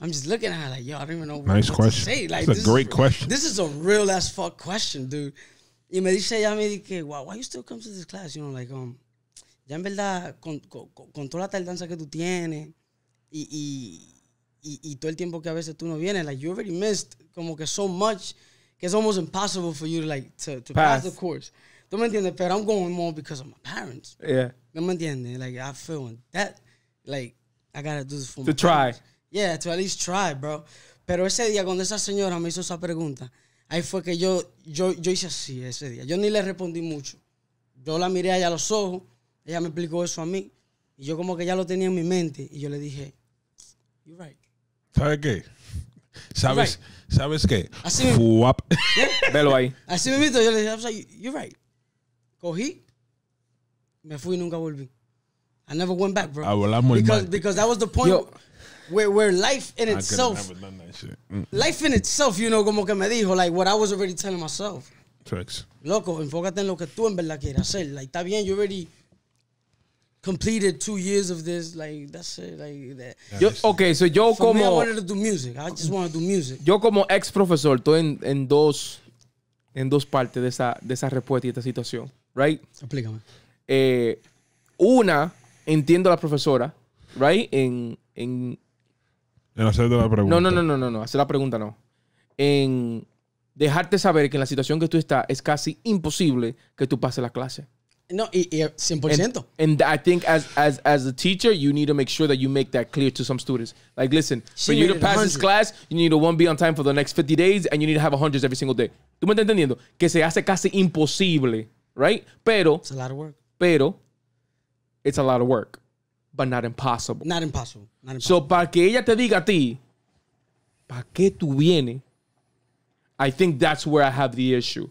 I'm just looking at her like, yo, I don't even know nice what question. to say. Like, That's this a great is, question. This is a real ass fuck question, dude. Y me dice ella, me dice, wow, why you still come to this class? You know, like, um, ya en verdad, con, con, con toda la tardanza que tú tienes, y, y, y, todo el tiempo que a veces tú no vienes, like, you already missed como que so much que es almost impossible for you to, like, to, to pass. the course. ¿Tú me entiendes? Pero I'm going more because of my parents. Yeah. ¿No me entiendes? Like, I feel that, like, I gotta do this for To my try. Parents. Yeah, to at least try, bro. Pero ese día cuando esa señora me hizo esa pregunta, ahí fue que yo, yo, yo hice así ese día. Yo ni le respondí mucho. Yo la miré allá a los ojos, ella me explicó eso a mí, y yo como que ya lo tenía en mi mente, y yo le dije, You're right. ¿Sabes qué? ¿Sabes, ¿sabes qué? Así ¿Eh? Velo ahí. Así me visto, yo le dije, you're right. Cogí, me fui y nunca volví. I never went back, bro. Because, because that was the point where, where life in itself, mm. life in itself, you know, como que me dijo, like what I was already telling myself. Tricks. Loco, enfócate en lo que tú en verdad quieres hacer. Like, está bien, you already completed two years of this. Like that's it. Like that. Yo, okay, so yo como. I just Yo como ex profesor estoy en, dos partes de esa de esa respuesta y de esta situación, right? Explícame. Eh, una entiendo a la profesora, right? En en en hacerte la pregunta. No, no, no, no, no, no. Hacer la pregunta no. En dejarte saber que en la situación que tú estás es casi imposible que tú pases la clase. No, 100%. And, and, I think as as as a teacher, you need to make sure that you make that clear to some students. Like, listen, she for you to pass 100. this class, you need to one be on time for the next 50 days and you need to have 100 every single day. ¿Tú me estás entendiendo? Que se hace casi imposible, right? Pero It's a lot of work. Pero it's a lot of work, but not impossible. Not impossible. Not impossible. So, para que ella te diga a ti, ¿para qué tú vienes? I think that's where I have the issue.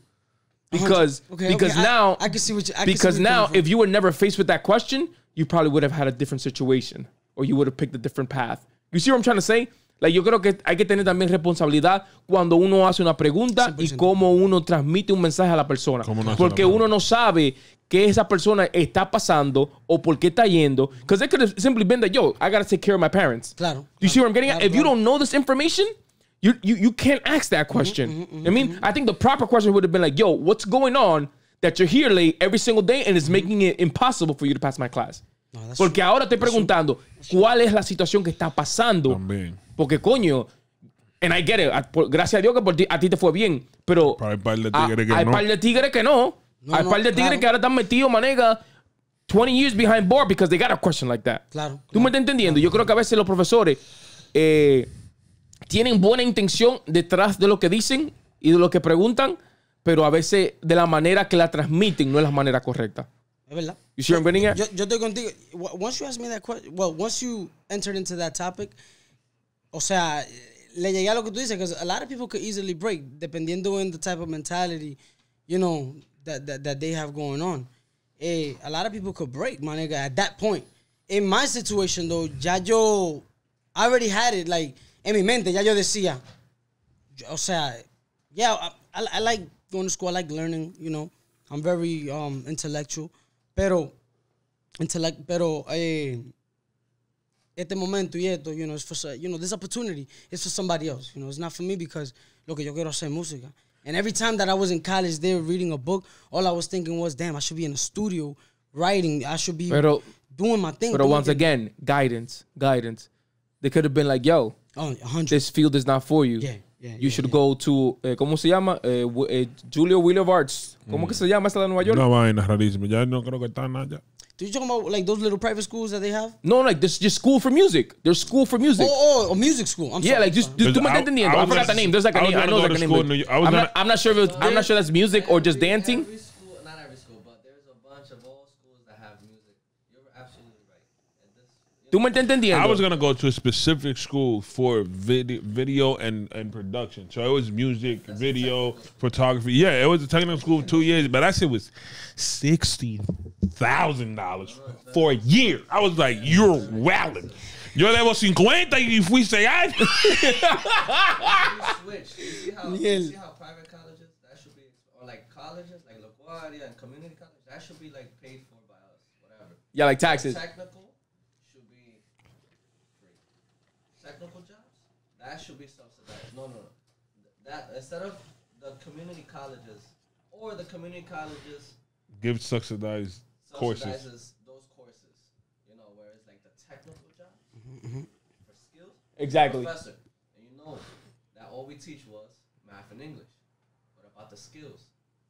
because okay, because okay. now I, I, can see what you, because now if you were never faced with that question, you probably would have had a different situation or you would have picked a different path. You see what I'm trying to say? Like, yo creo que hay que tener también responsabilidad cuando uno hace una pregunta 100%. y cómo uno transmite un mensaje a la persona. No Porque uno no sabe qué esa persona está pasando o por qué está yendo. Because it could have simply been that, yo, I gotta take care of my parents. Claro. You claro, see what I'm getting claro, at? If claro. you don't know this information, You you you can't ask that mm-hmm, question. Mm-hmm, I mean, mm-hmm. I think the proper question would have been like, "Yo, what's going on that you're here late every single day and it's making it impossible for you to pass my class?" No, porque ahora estoy preguntando cuál es la situación que está pasando. Porque coño, and I get it. gracias a Dios que por a ti te fue bien, pero hay par de tigres que, no. que, no. Hay par de tigres que ahora están metidos, manega. 20 years behind board because they got a question like that. Claro. ¿Tú me estás entendiendo? Yo creo que a veces los profesores eh, tienen buena intención detrás de lo que dicen y de lo que preguntan, pero a veces de la manera que la transmiten no es la manera correcta. Es verdad. You see yo, yo, yo, estoy contigo. Once you ask me that question, well, once you entered into that topic, o sea, le llegué a lo que tú dices, because a lot of people could easily break, dependiendo en the type of mentality, you know, that, that, they have going on. Eh, a lot of people could break, my nigga, at that point. In my situation, though, ya yo, I already had it, like, en mi mente ya yo decía, yo, o sea, yeah, I, I, I, like going to school, I like learning, you know, I'm very um, intellectual, pero, intellect, pero, eh, este momento y esto, you know, it's for, you know, this opportunity is for somebody else, you know, it's not for me because lo que yo quiero hacer música. And every time that I was in college there reading a book, all I was thinking was, damn, I should be in a studio writing. I should be pero, doing my thing. But once again, guidance, guidance. They could have been like, yo, Oh, This field is not for you. Yeah. Yeah, you yeah, should yeah. go to, eh, ¿cómo se llama? Eh, eh, Julio William Arts. ¿Cómo mm. que se llama esa de Nueva York? no, vaina rarísima. Ya no creo que están allá. Do you talking about like those little private schools that they have? No, like this just school for music. There's school for music. Oh, oh, a music school. I'm yeah, sorry. like just, just do my I, the I, I, I forgot the name. There's like a I name. I know like a name. I'm, not, I'm, not, sure if was, I'm not sure that's music or just dancing. ¿Tú me estás entendiendo? I was gonna go to a specific school for video, video and, and production. So it was music, video, photography. Yeah, it was a technical school for two years, but that shit was sixty thousand dollars for a year. I was like, you're wilding. Yo le debo 50 y fuiste años. See how, see how private colleges, that should be, or like colleges, like LaGuardia and community college, that should be like paid for by us, whatever. Yeah, like taxes. Technical that instead of the community colleges or the community colleges give subsidized courses. Those courses, you know, where it's like the technical jobs mm-hmm. for skills. Exactly. Professor, and you know that all we teach was math and English. What about the skills?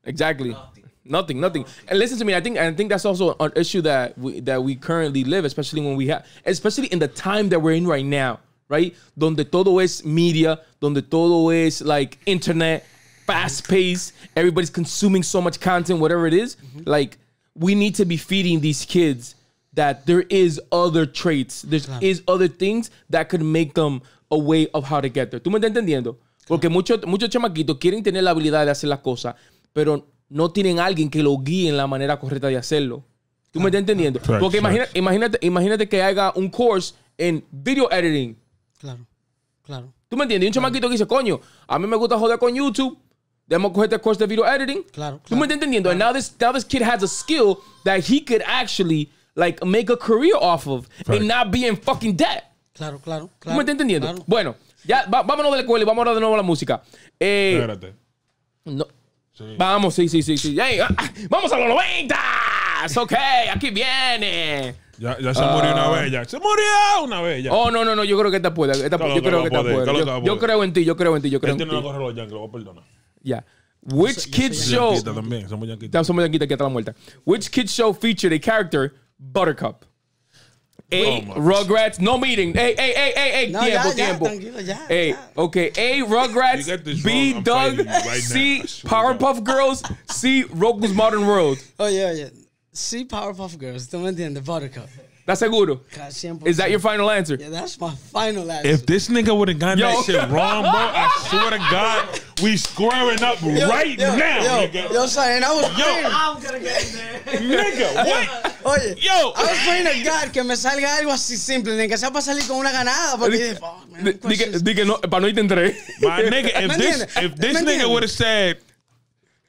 Exactly. Nothing. Nothing. Nothing. And listen to me. I think. I think that's also an issue that we that we currently live, especially when we have, especially in the time that we're in right now right? Donde todo es media, donde todo es like internet, fast pace. everybody's consuming so much content, whatever it is. Mm -hmm. Like, we need to be feeding these kids that there is other traits, there claro. is other things that could make them a way of how to get there. ¿Tú me estás entendiendo? Porque muchos muchos chamaquitos quieren tener la habilidad de hacer las cosas, pero no tienen alguien que lo guíe en la manera correcta de hacerlo. ¿Tú me estás entendiendo? Porque imagina, imagínate, imagínate que haga un course en video editing Claro, claro. ¿Tú me entiendes? Y un chamaquito que dice, coño, a mí me gusta joder con YouTube. Debemos coger este curso de video editing. Claro, claro. ¿Tú me estás entendiendo? Claro. And now this, now kid has a skill that he could actually like make a career off of and not be in fucking debt. Claro, claro, claro. ¿Tú me estás entendiendo? Bueno, ya vámonos de la escuela y vamos ahora de nuevo a la música. Eh, Espérate. No. Vamos, sí, sí, sí, sí. Ah, ah, vamos a los 90. ok, aquí viene. Ya, ya se murió una vez, ah. ya. ¡Se murió una vez, ya! Oh, no, no, no. Yo creo que esta puede. Esta, yo creo que esta puede. Yo, yo creo en ti, yo creo en ti, yo creo en ti. Este no lo corre los Yankees, lo voy a perdonar. Ya. Which Kids Show. También, somos yanquitas. Somos yanquitas que hasta la muerta. Which Kids Show featured a character, Buttercup. A oh, Rugrats, no meeting. Hey, hey, hey, hey, hey, no, tiempo, ya, tiempo. Ya, ya, hey, okay. A Rugrats, B wrong. Doug, right C Powerpuff Girls, C Roku's Modern World. Oh yeah, yeah see Powerpuff Girls, estão entendendo? Buttercup. That's seguro. God, Is that your final answer? Yeah, that's my final answer. If this nigga would have gotten yo. that shit wrong, bro, I swear to God, we squaring up yo, right yo, now, yo, nigga. Yo, son, and I was yo. Playing, I'm gonna get in there. nigga, what? Oye, yo. I was praying to God que me salga algo así simple, ni que sea a salir con una ganada. Porque, fuck, man, di, di, que, di que no, para no irte entre. My nigga, if this, if this nigga would have said,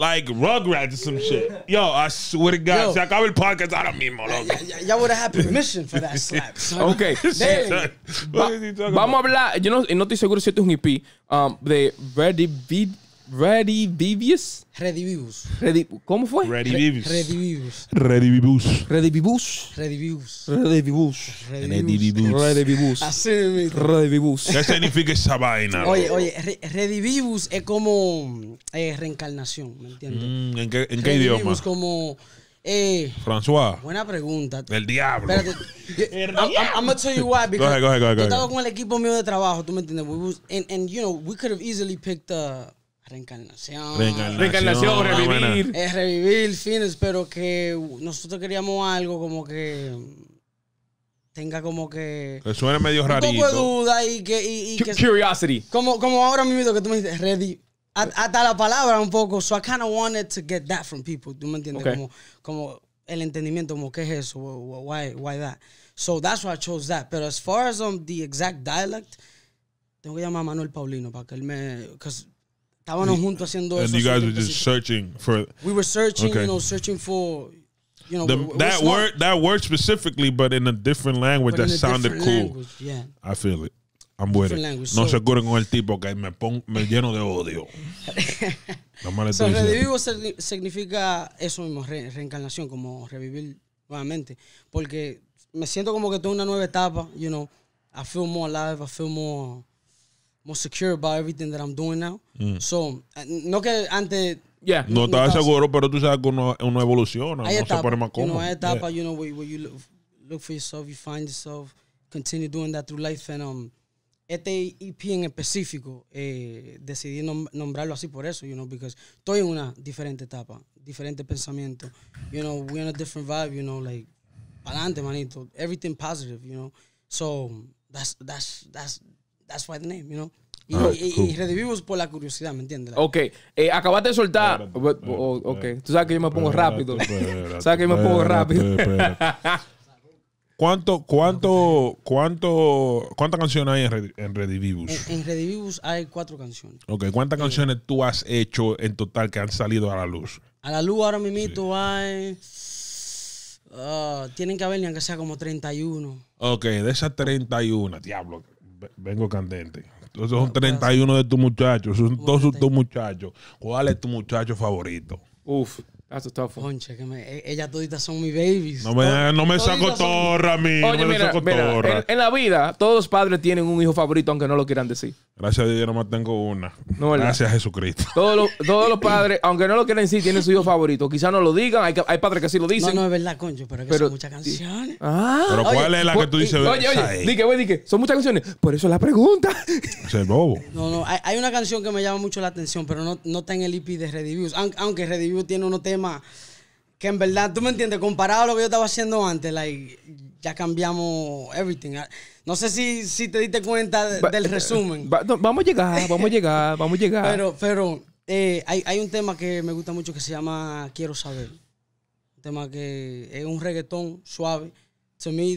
like Rugrats or some shit. Yo, I swear to God, Yo. I will podcast. I don't mean monologue. Y'all would have had permission for that slap. Son. Okay. Va- vamos a hablar. Yo no, no estoy seguro si esto es un EP um, de Verdi Redivivius. Redivivus. ¿Cómo fue? Redivivus. Redivivus. Redivivus. Redivivus. Redivivus. Redivivus. Redivivus. Así Vivus. ¿Qué significa esa vaina? Oye, oye, Redivivus es como eh, reencarnación, ¿me entiendes? Mm, ¿En qué, en qué idioma? Es como... Eh, François. Buena pregunta. El diablo. Espérate. I'm, I'm, gonna tell you why. Because go con el equipo mío de trabajo, tú me entiendes. We and, you know, we could have easily picked a uh, Reencarnación. Reencarnación, ah, revivir. Es eh, revivir fines, pero que nosotros queríamos algo como que tenga como que. Suena medio rarito. Un poco de duda y que. Y, que Curiosity. Como, como ahora mismo que tú me dices, ready. Hasta la palabra un poco. So I kind of wanted to get that from people. ¿Tú me entiendes? Como, como el entendimiento, como qué es eso, why, why that. So that's why I chose that. Pero as far as um, the exact dialect, tengo que llamar a Manuel Paulino para que él me. Estábamos juntos haciendo And eso. you guys were just searching for. We were searching, you know, searching for, you know, that word, that word specifically, but in a different language that sounded cool. I feel it. I'm with it. No se curen con el tipo que me, pon, me lleno de odio. No me le So, significa eso mismo, reencarnación, como revivir nuevamente. Porque me siento como que tengo una nueva etapa, you know. I feel more alive, I feel more more secure about everything that I'm doing now. Mm. So, eh, no que antes Yeah. No estaba seguro, pero tú sabes que uno, uno evoluciona, hay uno etapa, se pone más cómodo. You know, hay etapa, yeah. you know, where, where you look, look, for yourself, you find yourself, continue doing that through life. And um, este EP en específico, eh, decidí nom nombrarlo así por eso, you know, because estoy en una diferente etapa, diferente pensamiento. You know, we're in a different vibe, you know, like, adelante, manito. Everything positive, you know. So, that's, that's, that's, that's why the name, you know. Y, ah, Redivivus por la curiosidad, ¿me entiendes? Ok, eh, acabaste de soltar. ok, tú sabes que yo me pongo rápido. sabes que yo me pongo rápido. ¿Cuánto, cuánto, cuánto, ¿Cuántas canciones hay en, Redivivus? En, Redivivus hay cuatro canciones. Ok, ¿cuántas eh, canciones tú has hecho en total que han salido a la luz? A la luz ahora mismo tú hay... Ah, tienen que haber, aunque sea como 31. Ok, de esas 31, diablo vengo candente. Entonces son 31 de tus muchachos, son todos tus muchachos. ¿Cuál es tu muchacho favorito? Uf. That's a tough que e, ellas toditas son mis babies. No me, no saco torra, son... no me saco torra. en, la vida, todos los padres tienen un hijo favorito, aunque no lo quieran decir. Gracias a Dios yo nomás tengo una. Gracias a Jesucristo. Todos los, todos los padres, aunque no lo quieran decir, tienen su hijo favorito. Quizás no lo digan, hay, hay, padres que sí lo dicen. No, no, es verdad, concho, pero que son muchas canciones. Ah. pero ¿cuál es la que tú dices? Oye, oye, di que, oye, di son muchas canciones. Por eso la pregunta. Es el bobo. No, no, hay, una canción que me llama mucho la atención, pero no, no está en el IP de Rediviews. Aunque Rediviews tiene unos temas que en verdad, tú me entiendes, comparado a lo que yo estaba haciendo antes, like ya cambiamos everything. Ah, no sé si, si te diste cuenta del eh, resumen. vamos a llegar, vamos a llegar, vamos a llegar. Pero, pero eh, hay, un tema que me gusta mucho que se llama Quiero saber. Un tema que es un reggaetón suave. To me,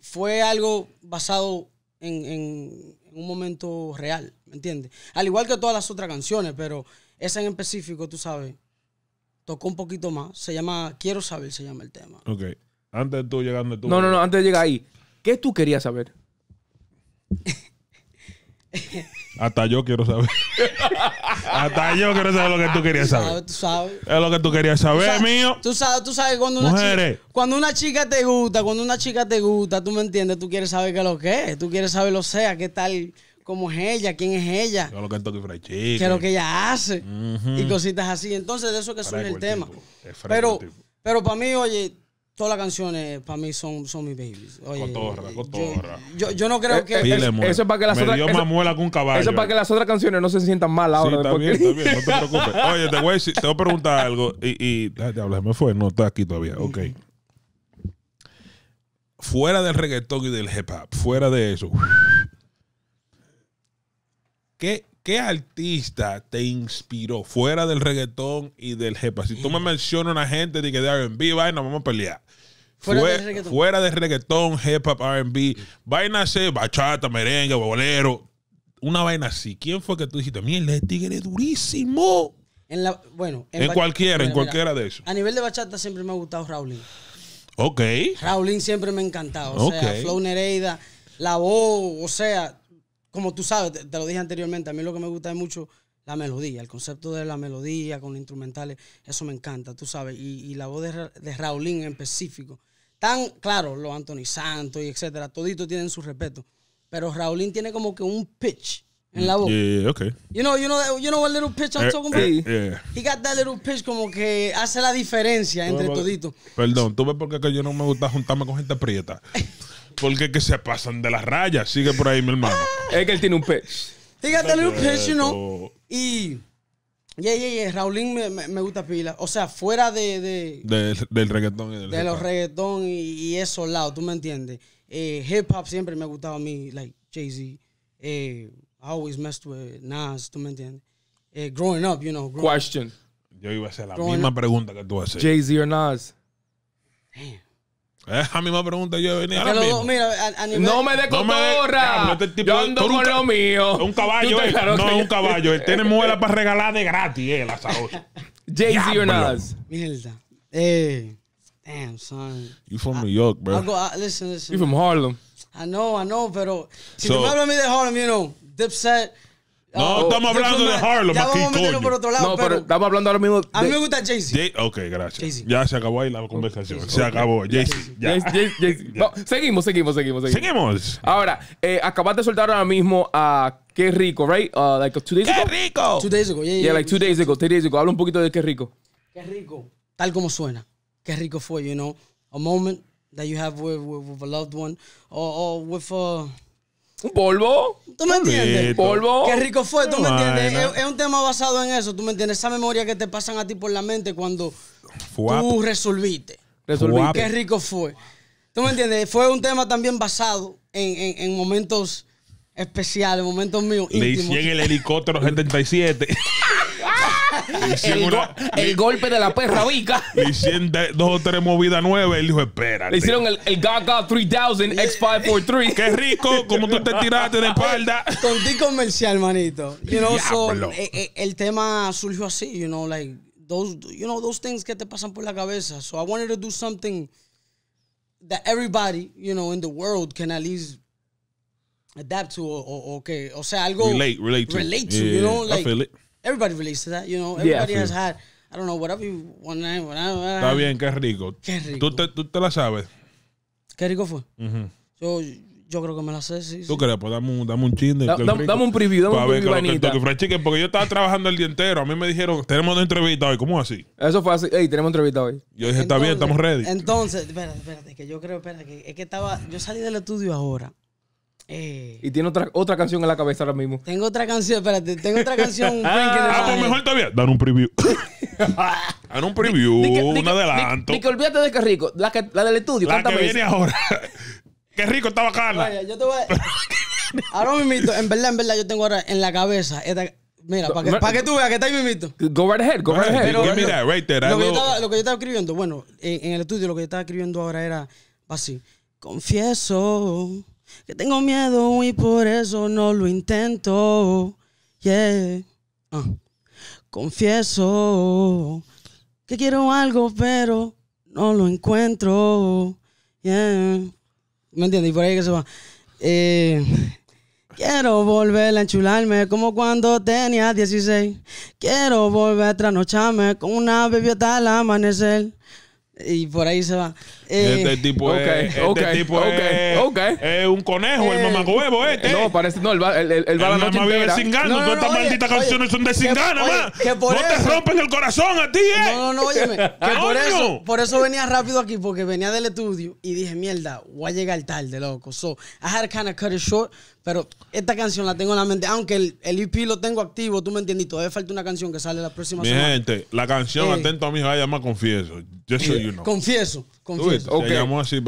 fue algo basado en, en un momento real, ¿me entiendes? Al igual que todas las otras canciones, pero esa en específico, tú sabes, tocó un poquito más. Se llama Quiero saber, se llama el tema. Ok. Antes de tú llegando tú. No, no, no, antes de llegar ahí. ¿Qué tú querías saber? Hasta yo quiero saber. Hasta yo quiero saber lo que tú querías saber. Tú sabes, tú sabes. Es lo que tú querías saber, mío. Tú sabes, tú sabes cuando una, chica, cuando una chica te gusta, cuando una chica te gusta, tú me entiendes, tú quieres saber qué es lo que es, tú quieres saber lo sea, qué tal, cómo es ella, quién es ella. lo que es Qué lo que ella hace. Y cositas así. Entonces, de eso que surge el, tema. Pero, pero para mí, oye, todas las canciones para mí son, son mis babies. Oye, cotorra, cotorra. Yo, yo, no creo eh, que. Eh, eso es para que las otras. caballo. Eso es para que las otras canciones no se sientan mal ahora. Sí, está bien, está bien, no te preocupes. Oye, te voy a, te voy a preguntar algo y. y ah, se me fue, no está aquí todavía. Ok. Fuera del reggaetón y del hip hop, fuera de eso. ¿Qué ¿Qué artista te inspiró fuera del reggaetón y del jepa? Si tú me mm. mencionas una gente de que R&B, vaina, vamos a pelear. Fuera, del reggaetón. fuera de reggaetón, hip hop, RB, vaina C, bachata, merengue, bolero, una vaina así. ¿Quién fue que tú dijiste? Mierda, el tigre es durísimo. En la, bueno, en, cualquiera, en cualquiera de eso. A nivel de bachata siempre me ha gustado Raulín. Ok. Raulín siempre me ha encantado. O sea, Flow Nereida, La Voz, o sea, como tú sabes, te, lo dije anteriormente, a mí lo que me gusta es mucho la melodía, el concepto de la melodía con instrumentales, eso me encanta, tú sabes, y, la voz de, Raulín en específico. Tan, claro, los Anthony Santos y etcétera, toditos tienen su respeto, pero Raulín tiene como que un pitch en la mm, voz. You know, you know, you know little pitch I'm eh, talking about? Eh, He got that little pitch como que hace la diferencia entre toditos. Perdón, tú ves por qué que yo no me gusta juntarme con gente prieta. porque que se pasan de las rayas. Sigue por ahí, mi hermano. Es que él tiene un pez. tiene un pitch, you know. Y. Yeah, yeah, yeah. Raulín me, me, me, gusta pila. O sea, fuera de. de del, del, reggaetón y del De los reggaetón y, eso lado, ¿tú me entiendes? Eh, hip hop siempre me ha gustado a mí, like Jay-Z. Eh, I always messed with Nas, ¿tú me entiendes? Eh, growing up, you know. Question. Yo iba a hacer la misma pregunta que tú haces. Jay-Z o Nas. Damn. Esa eh, misma pregunta yo venía Mira, a, No me dé cotorra. No este te yo ando con lo mío. Un caballo, eh. no, un caballo. Él tiene muela para regalar de gratis, él, eh, Jay-Z or Nas? Mierda. Eh. Damn, son. You from ah, New York, bro. Ah, listen, listen. You from Harlem. I know, I know, pero... Si so, me de Harlem, you know, Dipset... No, oh, estamos hablando de Harlem aquí, coño. Por otro lado, no, pero, estamos hablando ahora mismo. A mí me gusta Jay-Z. ok, gracias. Ya se acabó ahí la conversación. se acabó. Jay-Z. seguimos, seguimos, seguimos. Seguimos. Ahora, eh, acabas de soltar ahora mismo a Qué Rico, right? Uh, like two days ago. ¡Qué Rico! Two days ago, yeah, yeah. like two days ago, three days ago. Habla un poquito de Qué Rico. Qué Rico. Tal como suena. Qué Rico fue, you know. A moment that you have with, with, a loved one or with a. Uh, ¿Un polvo? ¿Tú me entiendes? ¿Polvo? Qué rico fue, ¿tú me entiendes? Es, un tema basado en eso, ¿tú me entiendes? Esa memoria que te pasan a ti por la mente cuando tú resolviste. Resolviste. Qué rico fue. ¿Tú me entiendes? Fue un tema también basado en, momentos especiales, momentos míos. Le en el helicóptero 77. el, golpe de la perra vica. Le hicieron dos o tres movidas nuevas. Él dijo, espérate. Le hicieron el, Gaga 3000 X543. Qué rico, como tú te tiraste de espalda. Con ti comercial, manito. You know, so, eh, eh, el, tema surgió así, you know, like, those, you know, those things que te pasan por la cabeza. So I wanted to do something that everybody, you know, in the world can at least adapt to O, okay. o sea, algo relate, to, relate you know, like I feel it. Everybody relates to that, you know. Everybody has had, I don't know, whatever you want. Está bien, qué rico. Qué rico. ¿Tú te, tú te la sabes? Qué rico fue. yo creo que me la sé, sí. ¿Tú crees? Pues dame un, dame un chin Dame un preview, dame un preview, Vanita. porque yo estaba trabajando el día entero. A mí me dijeron, tenemos una entrevista hoy. ¿Cómo así? Eso fue así. Ey, tenemos entrevista hoy. Yo dije, está bien, estamos ready. Entonces, espérate, espérate, que yo creo, espérate, que es que estaba... Yo salí del estudio ahora. Eh. Y tiene otra, otra canción en la cabeza ahora mismo. Tengo otra canción, espérate, tengo otra canción. ah, pues mejor todavía. Dan un preview. Dan un preview, un adelanto. Ni, que olvídate de que rico, la, que, la del estudio. La que viene ahora. qué rico está bacana. ahora mismo, en verdad, en verdad, yo tengo ahora en la cabeza Mira, para que, que, tú veas que está ahí mimito. Go right ahead, go right ahead. Give me that, right there. Lo que, lo que, yo estaba, escribiendo, bueno, en, en el estudio lo que yo estaba escribiendo ahora era así. Confieso que tengo miedo y por eso no lo intento. Ah. Confieso que quiero algo, pero no lo encuentro. ¿Me entiendes? Y por ahí que se va. Eh, quiero volver a enchularme como cuando tenía 16. Quiero volver a trasnocharme con una bebida al amanecer. Y por ahí se va este eh, tipo okay, es. este tipo okay, es, un conejo, el eh, mamacuevo este. No, parece. No, el va, el, el, el va la noche vive cingando. No, Todas estas malditas canciones son de cingana, más. No te rompen el corazón a ti, ¿eh? No, no, no, óyeme. Que por, eso, por eso venía rápido aquí, porque venía del estudio y dije, mierda, voy a llegar tarde, loco. So, I had to kind of cut it short. Pero esta canción la tengo en la mente, aunque el, el EP lo tengo activo, tú me entiendes, todavía falta una canción que sale la próxima Mi semana. gente, la canción eh. Atento a mi se va Confieso. Yo soy uno. Confieso, confieso. Pues, okay. así.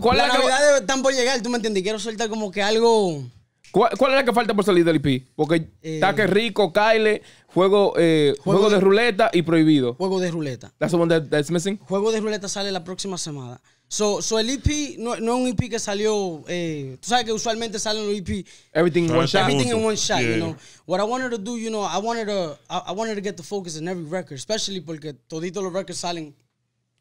¿cuál, la es que... están por llegar, tú me entiendes. Quiero soltar como que algo... ¿Cuál, es la que falta por salir del IP? Porque eh, Taque Rico, Kyle, juego, eh, juego, de, ruleta y prohibido. Juego de ruleta. That's the one that, that's missing? Juego de ruleta sale la próxima semana. So, so el EP no, no es un EP que salió. Eh, tú sabes que usualmente salen los EP. Everything in one shot. Everything in one shot, you know. What I wanted to do, you know, I wanted to, I, wanted to get the focus in every record, especially porque todos los records salen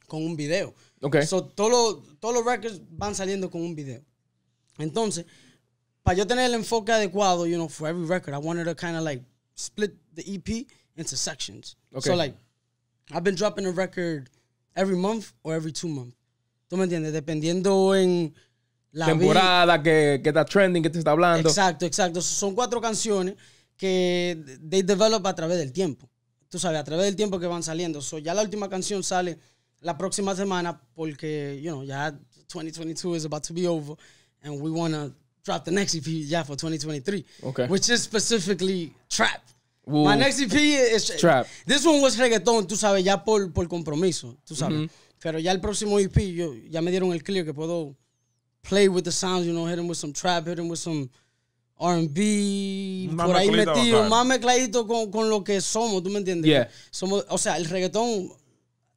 con un video. Ok. So, todos los, records van saliendo con un video. Entonces, para yo tener el enfoque adecuado, you know, for every record, I wanted to kind of like split the EP into sections. So, like, I've been dropping a record every month or every two months. ¿Tú me entiendes? Dependiendo en la temporada que, está trending, que te está hablando. Exacto, exacto. Son cuatro canciones que they develop a través del tiempo. Tú sabes, a través del tiempo que van saliendo. So, ya la última canción sale la próxima semana porque, you know, ya 2022 is about to be over and we want to drop the next EP ya for 2023. Okay. Which is specifically trap. My next EP is trap. This one was reggaeton, tú sabes, ya por, por compromiso, tú sabes. Mm-hmm. Pero ya el próximo EP, yo, ya me dieron el clear que puedo play with the sounds, you know, hit them with some trap, hit them with some R&B, por ahí metido, más mezcladito con, con, lo que somos, ¿tú me entiendes? Somos, o sea, el reggaetón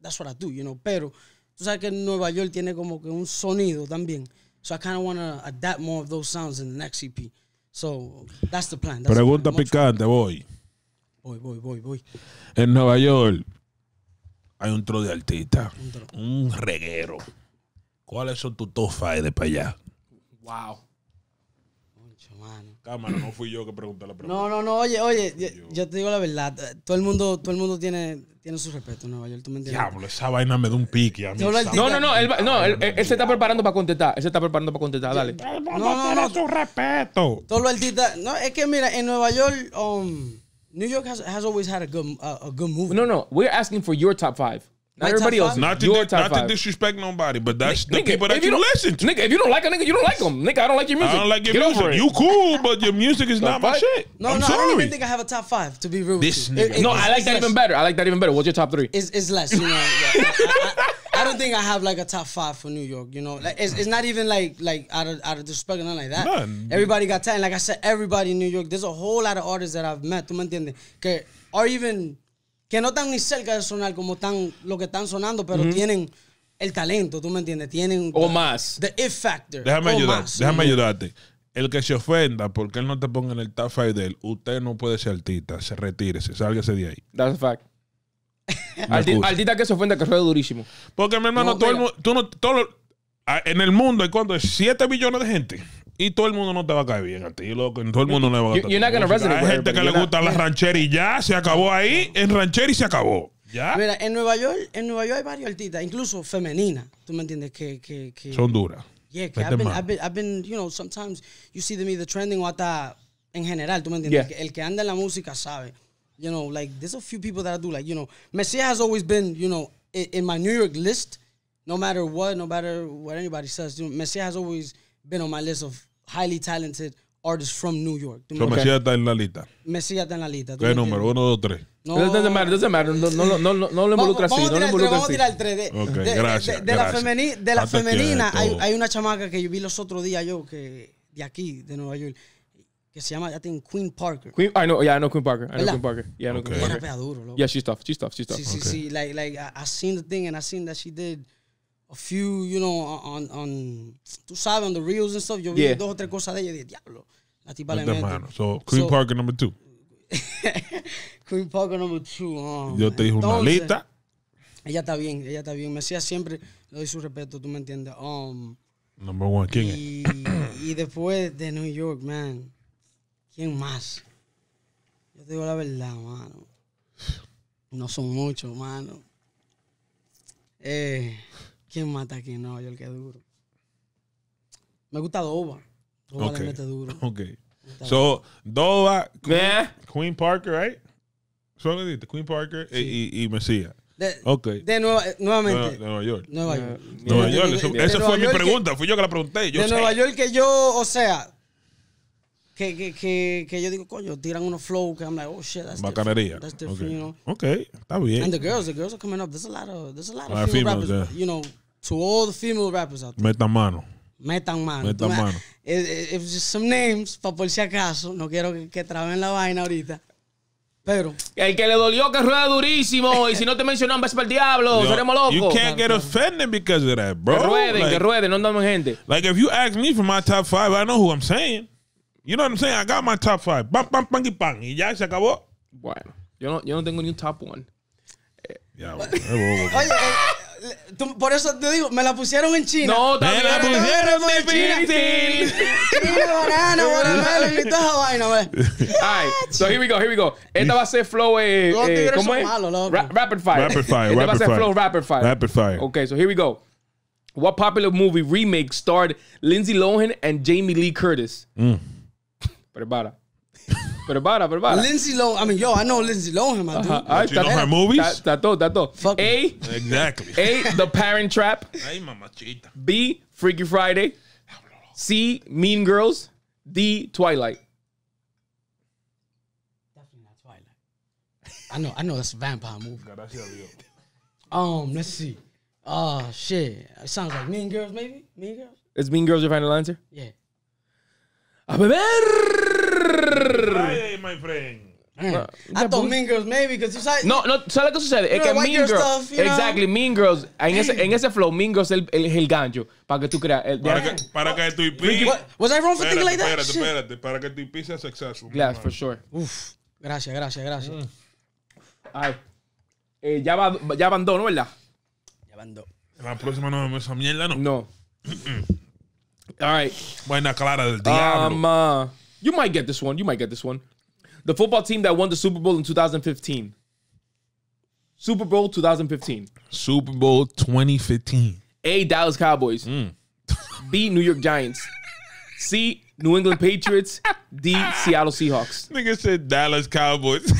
that's what I do, you know. Pero tú sabes que Nueva York tiene como que un sonido también. So I kind of want to adapt more of those sounds in the next EP. So that's the plan. Pregunta picante, voy. Voy, voy, voy, voy. En Nueva York hay un tro de artista, un, un reguero. ¿Cuáles son tus top five de para allá? Wow. Mucho, mano. Cámara, no fui yo que pregunté la pregunta. No, no, no, oye, oye, yo, te digo la verdad. Todo el mundo, todo el mundo tiene, tiene su respeto en Nueva York, ¿tú me entiendes? Diablo, esa vaina me da un pique a mí. No, no, no, él, no, él, se está preparando para contestar. Él se está preparando para contestar, dale. el mundo no, no, tiene no, su respeto. Todos los artistas. No, es que mira, en Nueva York, um, New York has, has always had a good, a good movie. No, no, we're asking for your top five. Not everybody else. Not to, di- not to disrespect nobody, but that's N- the nigga, people that you, you listen to. Nigga, if you don't like a nigga, you don't like them. Nigga, I don't like your music. I don't like your Get music. You cool, but your music is not my shit. No, I'm no, sorry. I don't even think I have a top five. To be real, this with you. It, it, no, I like that less. even better. I like that even better. What's your top three? It's, it's less. You know, yeah. I, I, I, don't think I have like a top five for New York. You know, like, it's, it's not even like like out of out of disrespect or nothing like that. None. Everybody got talent. Like I said, everybody in New York. There's a whole lot of artists that I've met. to maintain. entiendes? Que even que no están ni cerca de sonar como están lo que están sonando, pero tienen el talento, ¿tú me entiendes? Tienen o más. The if factor. Déjame déjame ayudarte. El que se ofenda porque él no te ponga en el top de él, usted no puede ser artista, se retírese, sálgase de ahí. That's a fact. Artista que se ofenda que suena durísimo. Porque mi hermano, todo tú en el mundo hay cuánto? 7 millones de gente. Y todo el mundo no te va a caer bien a ti, loco. Todo el mundo no le va a caer bien. Hay gente que le gusta la ranchera y ya se acabó ahí. En ranchera y se acabó. ¿Ya? Mira, en Nueva York, en Nueva York hay varias artistas, incluso femeninas. ¿Tú me entiendes? Que, que, son duras. Yeah, que I've been, I've been, you know, sometimes you see me the trending o hasta en general, ¿tú me entiendes? El, que, anda en la música sabe. You know, like, there's a few people that I do, like, you know, Messiah has always been, you know, in, my New York list, no matter what, no matter what anybody says, you has always been on my list of highly talented artist from New York. So okay. Mesías está en la lista. Mesías está en la lista. ¿Qué número? Uno, dos, tres. No, no, no, no, no, no lo involucra así. No lo involucra Vamos a tirar el tres. De, de, la femenina, de la femenina hay, una chamaca que yo vi los otros días yo, que de aquí, de Nueva York, que se llama, ya think, Queen Parker. Queen, I know, yeah, I know Queen Parker. I know Queen Parker. Yeah, I know Queen Parker. duro, Yeah, she's tough, she's tough, she's tough. Sí, sí, sí. Like, like, I, seen the thing and I seen that she did a few, you know, on, on, tú sabes, on the reels and stuff. Yo vi dos o tres cosas de ella y dije, diablo, la tipa le So, Queen Parker number two. Queen Parker number two. Oh, yo te dije una lista. Ella está bien, ella está bien. Mesías siempre le doy su respeto, tú me entiendes. Um, number one, ¿quién es? Y después de New York, man, ¿quién más? Yo te digo la verdad, mano. No son muchos, mano. Eh... ¿Quién mata aquí en Nueva York? que duro. Me gusta Dova. Dova okay. le duro. Ok. So, Dova, Queen, Parker, right? Solo le Queen Parker e- y, Mesías. De, de nueva, nuevamente. De, Nueva York. Nueva York. Nueva York. esa fue mi pregunta. Fui yo que la pregunté. Yo de Nueva York que yo, o sea, que, que, que, que yo digo, coño, tiran unos flow que I'm like, oh shit, that's Bacanería. Different, okay. está bien. And the girls, the girls are coming up. There's a lot of, there's a lot of female rappers, you know, to all the female rappers out there. Metan mano. Metan mano. Metan mano. Eh, eh, eh, just some names, pa por si acaso. No quiero que, que traben la vaina ahorita. Pero. El que le dolió que rueda durísimo. y si no te mencionan, vas para el diablo. seremos locos. You can't get offended because of that, bro. Que rueden, que rueden. No andamos gente. Like, if you ask me for my top five, I know who I'm saying. You know what I'm saying? I got my top five. Pam, pam, bang y Y ya se acabó. Bueno, yo no, yo no tengo ni un top one. ya, por eso te digo, me la pusieron en China. No, también me la pusieron en China, pues. Ay, so here we go, here we go. Esta va a ser flow, eh, eh ¿cómo es? rapid fire. Rapid fire, Esta va a ser flow rapid fire. Rapid fire. Okay, so here we go. What popular movie remake starred Lindsay Lohan and Jamie Lee Curtis? Mm. Prepara. Pero para, pero para. Lindsay Lohan. I mean, yo, I know Lindsay Lohan, my dude. All right, you know her movies? That todo, that todo. Fuck A. Exactly. A. The Parent Trap. Ay, mamachita. B. Freaky Friday. C. Mean Girls. D. Twilight. Twilight. I know. I know that's a vampire movie. um, let's see. Oh shit! It sounds like Mean Girls, maybe. Mean Girls. Is Mean Girls your final answer? Yeah. A beber. Friday, my friend. Man. I thought Mean Girls maybe because No, no, ¿sabes lo que sucede? es que Mean Girls, know? exactly, Mean Girls, en ese, mm. en ese flow, Mean Girls es el, el, el, gancho para que tú creas. El, para, que, para que tu IP. What, was I wrong for thinking like that? Espérate, espérate, para que tu IP sea successful. Claro, for sure. Uf, gracias, gracias, gracias. Mm. Ay, eh, ya, va, ya abandonó, ¿verdad? Ya abandonó. La próxima no me esa mierda, ¿no? No. All right. Buena clara del ah, diablo. uh, You might get this one. You might get this one. The football team that won the Super Bowl in 2015. Super Bowl 2015. Super Bowl 2015. A. Dallas Cowboys. Mm. B. New York Giants. C. New England Patriots. D. Seattle Seahawks. Nigga said Dallas Cowboys.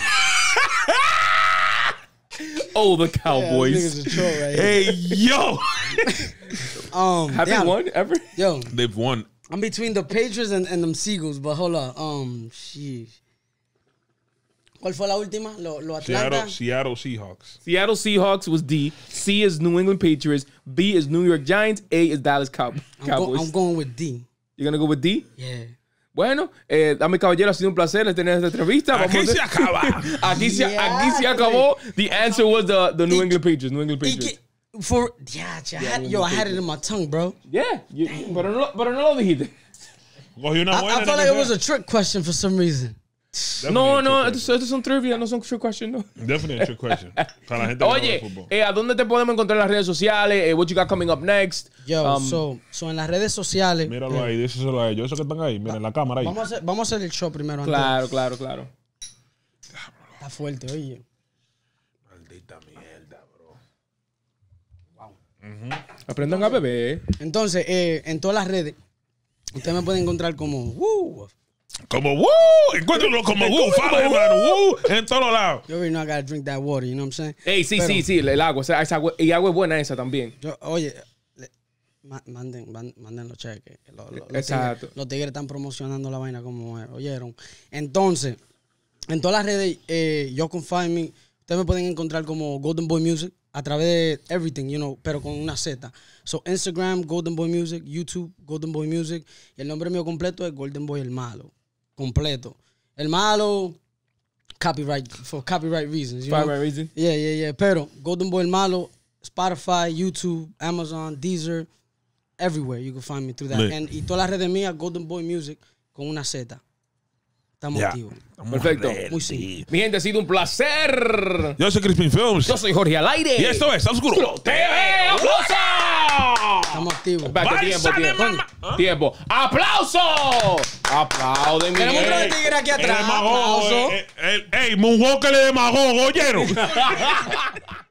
oh, the Cowboys. Yeah, troll, right? Hey, yo. um, Have they won ever? Yo. They've won I'm between the Patriots and, and them Seagulls, but hold up. Um, sheesh. ¿Cuál fue la última? Lo, lo Atlanta. Seattle, Seattle, Seahawks. Seattle Seahawks was D. C is New England Patriots. B is New York Giants. A is Dallas Cowboys. I'm, go, I'm going with D. You're gonna go with D? Yeah. Bueno, eh, dame caballero, ha sido un placer tener esta entrevista. aquí se acaba. aquí, se, yeah. aquí se acabó. The answer was the, the New England Patriots. New England Patriots. For yeah, had, yo, I had it in my tongue, bro. Yeah, you, pero no, pero no lo dijiste. Cogió una I, felt like it was a trick question for some reason. no, no, it's es un trivia, no son trick question, no. Definitely a trick question. Para la gente Oye, eh, ¿a dónde te podemos encontrar en las redes sociales? Eh, what you got coming up next? Yo, um, so, so, en las redes sociales. Míralo eh, ahí, díselo a ellos, eso que están ahí, miren la cámara ahí. Vamos a hacer, vamos a hacer el show primero. Claro, claro, claro. Está fuerte, oye. Aprendan a beber. Eh. Entonces, eh, en todas las redes, ustedes me pueden encontrar como Como como En todos lados. Yo no I gotta drink that water, you know what I'm saying? sí, sí, sí, el agua, esa agua. Y agua es buena esa también. oye. manden, manden los cheques. Los, Exacto. Tigres, los tigres están promocionando la vaina como eh, oyeron. Entonces, en todas las redes, eh, yo Find me. Ustedes me pueden encontrar como Golden Boy Music a través de everything, you know, pero con una Z. So, Instagram, Golden Boy Music, YouTube, Golden Boy Music. el nombre mío completo es Golden Boy El Malo. Completo. El Malo, copyright, for copyright reasons. copyright reasons. Yeah, yeah, yeah. Pero, Golden Boy El Malo, Spotify, YouTube, Amazon, Deezer, everywhere you can find me through that. And, y todas las redes mías, Golden Boy Music, con una Z. Estamos activos. Perfecto. Muy simple. Mi gente, ha sido un placer. Yo soy Crispin Films. Yo soy Jorge Alaire. Y esto es Oscuro TV. aplauso Estamos activos. tiempo, tiempo. ¿Eh? Tiempo. ¡Aplauso! ¡Aplauden, mi Tenemos otro tigre aquí atrás. El ¡Aplauso! Eh, eh, ¡Ey, Moonwalker de oyeron!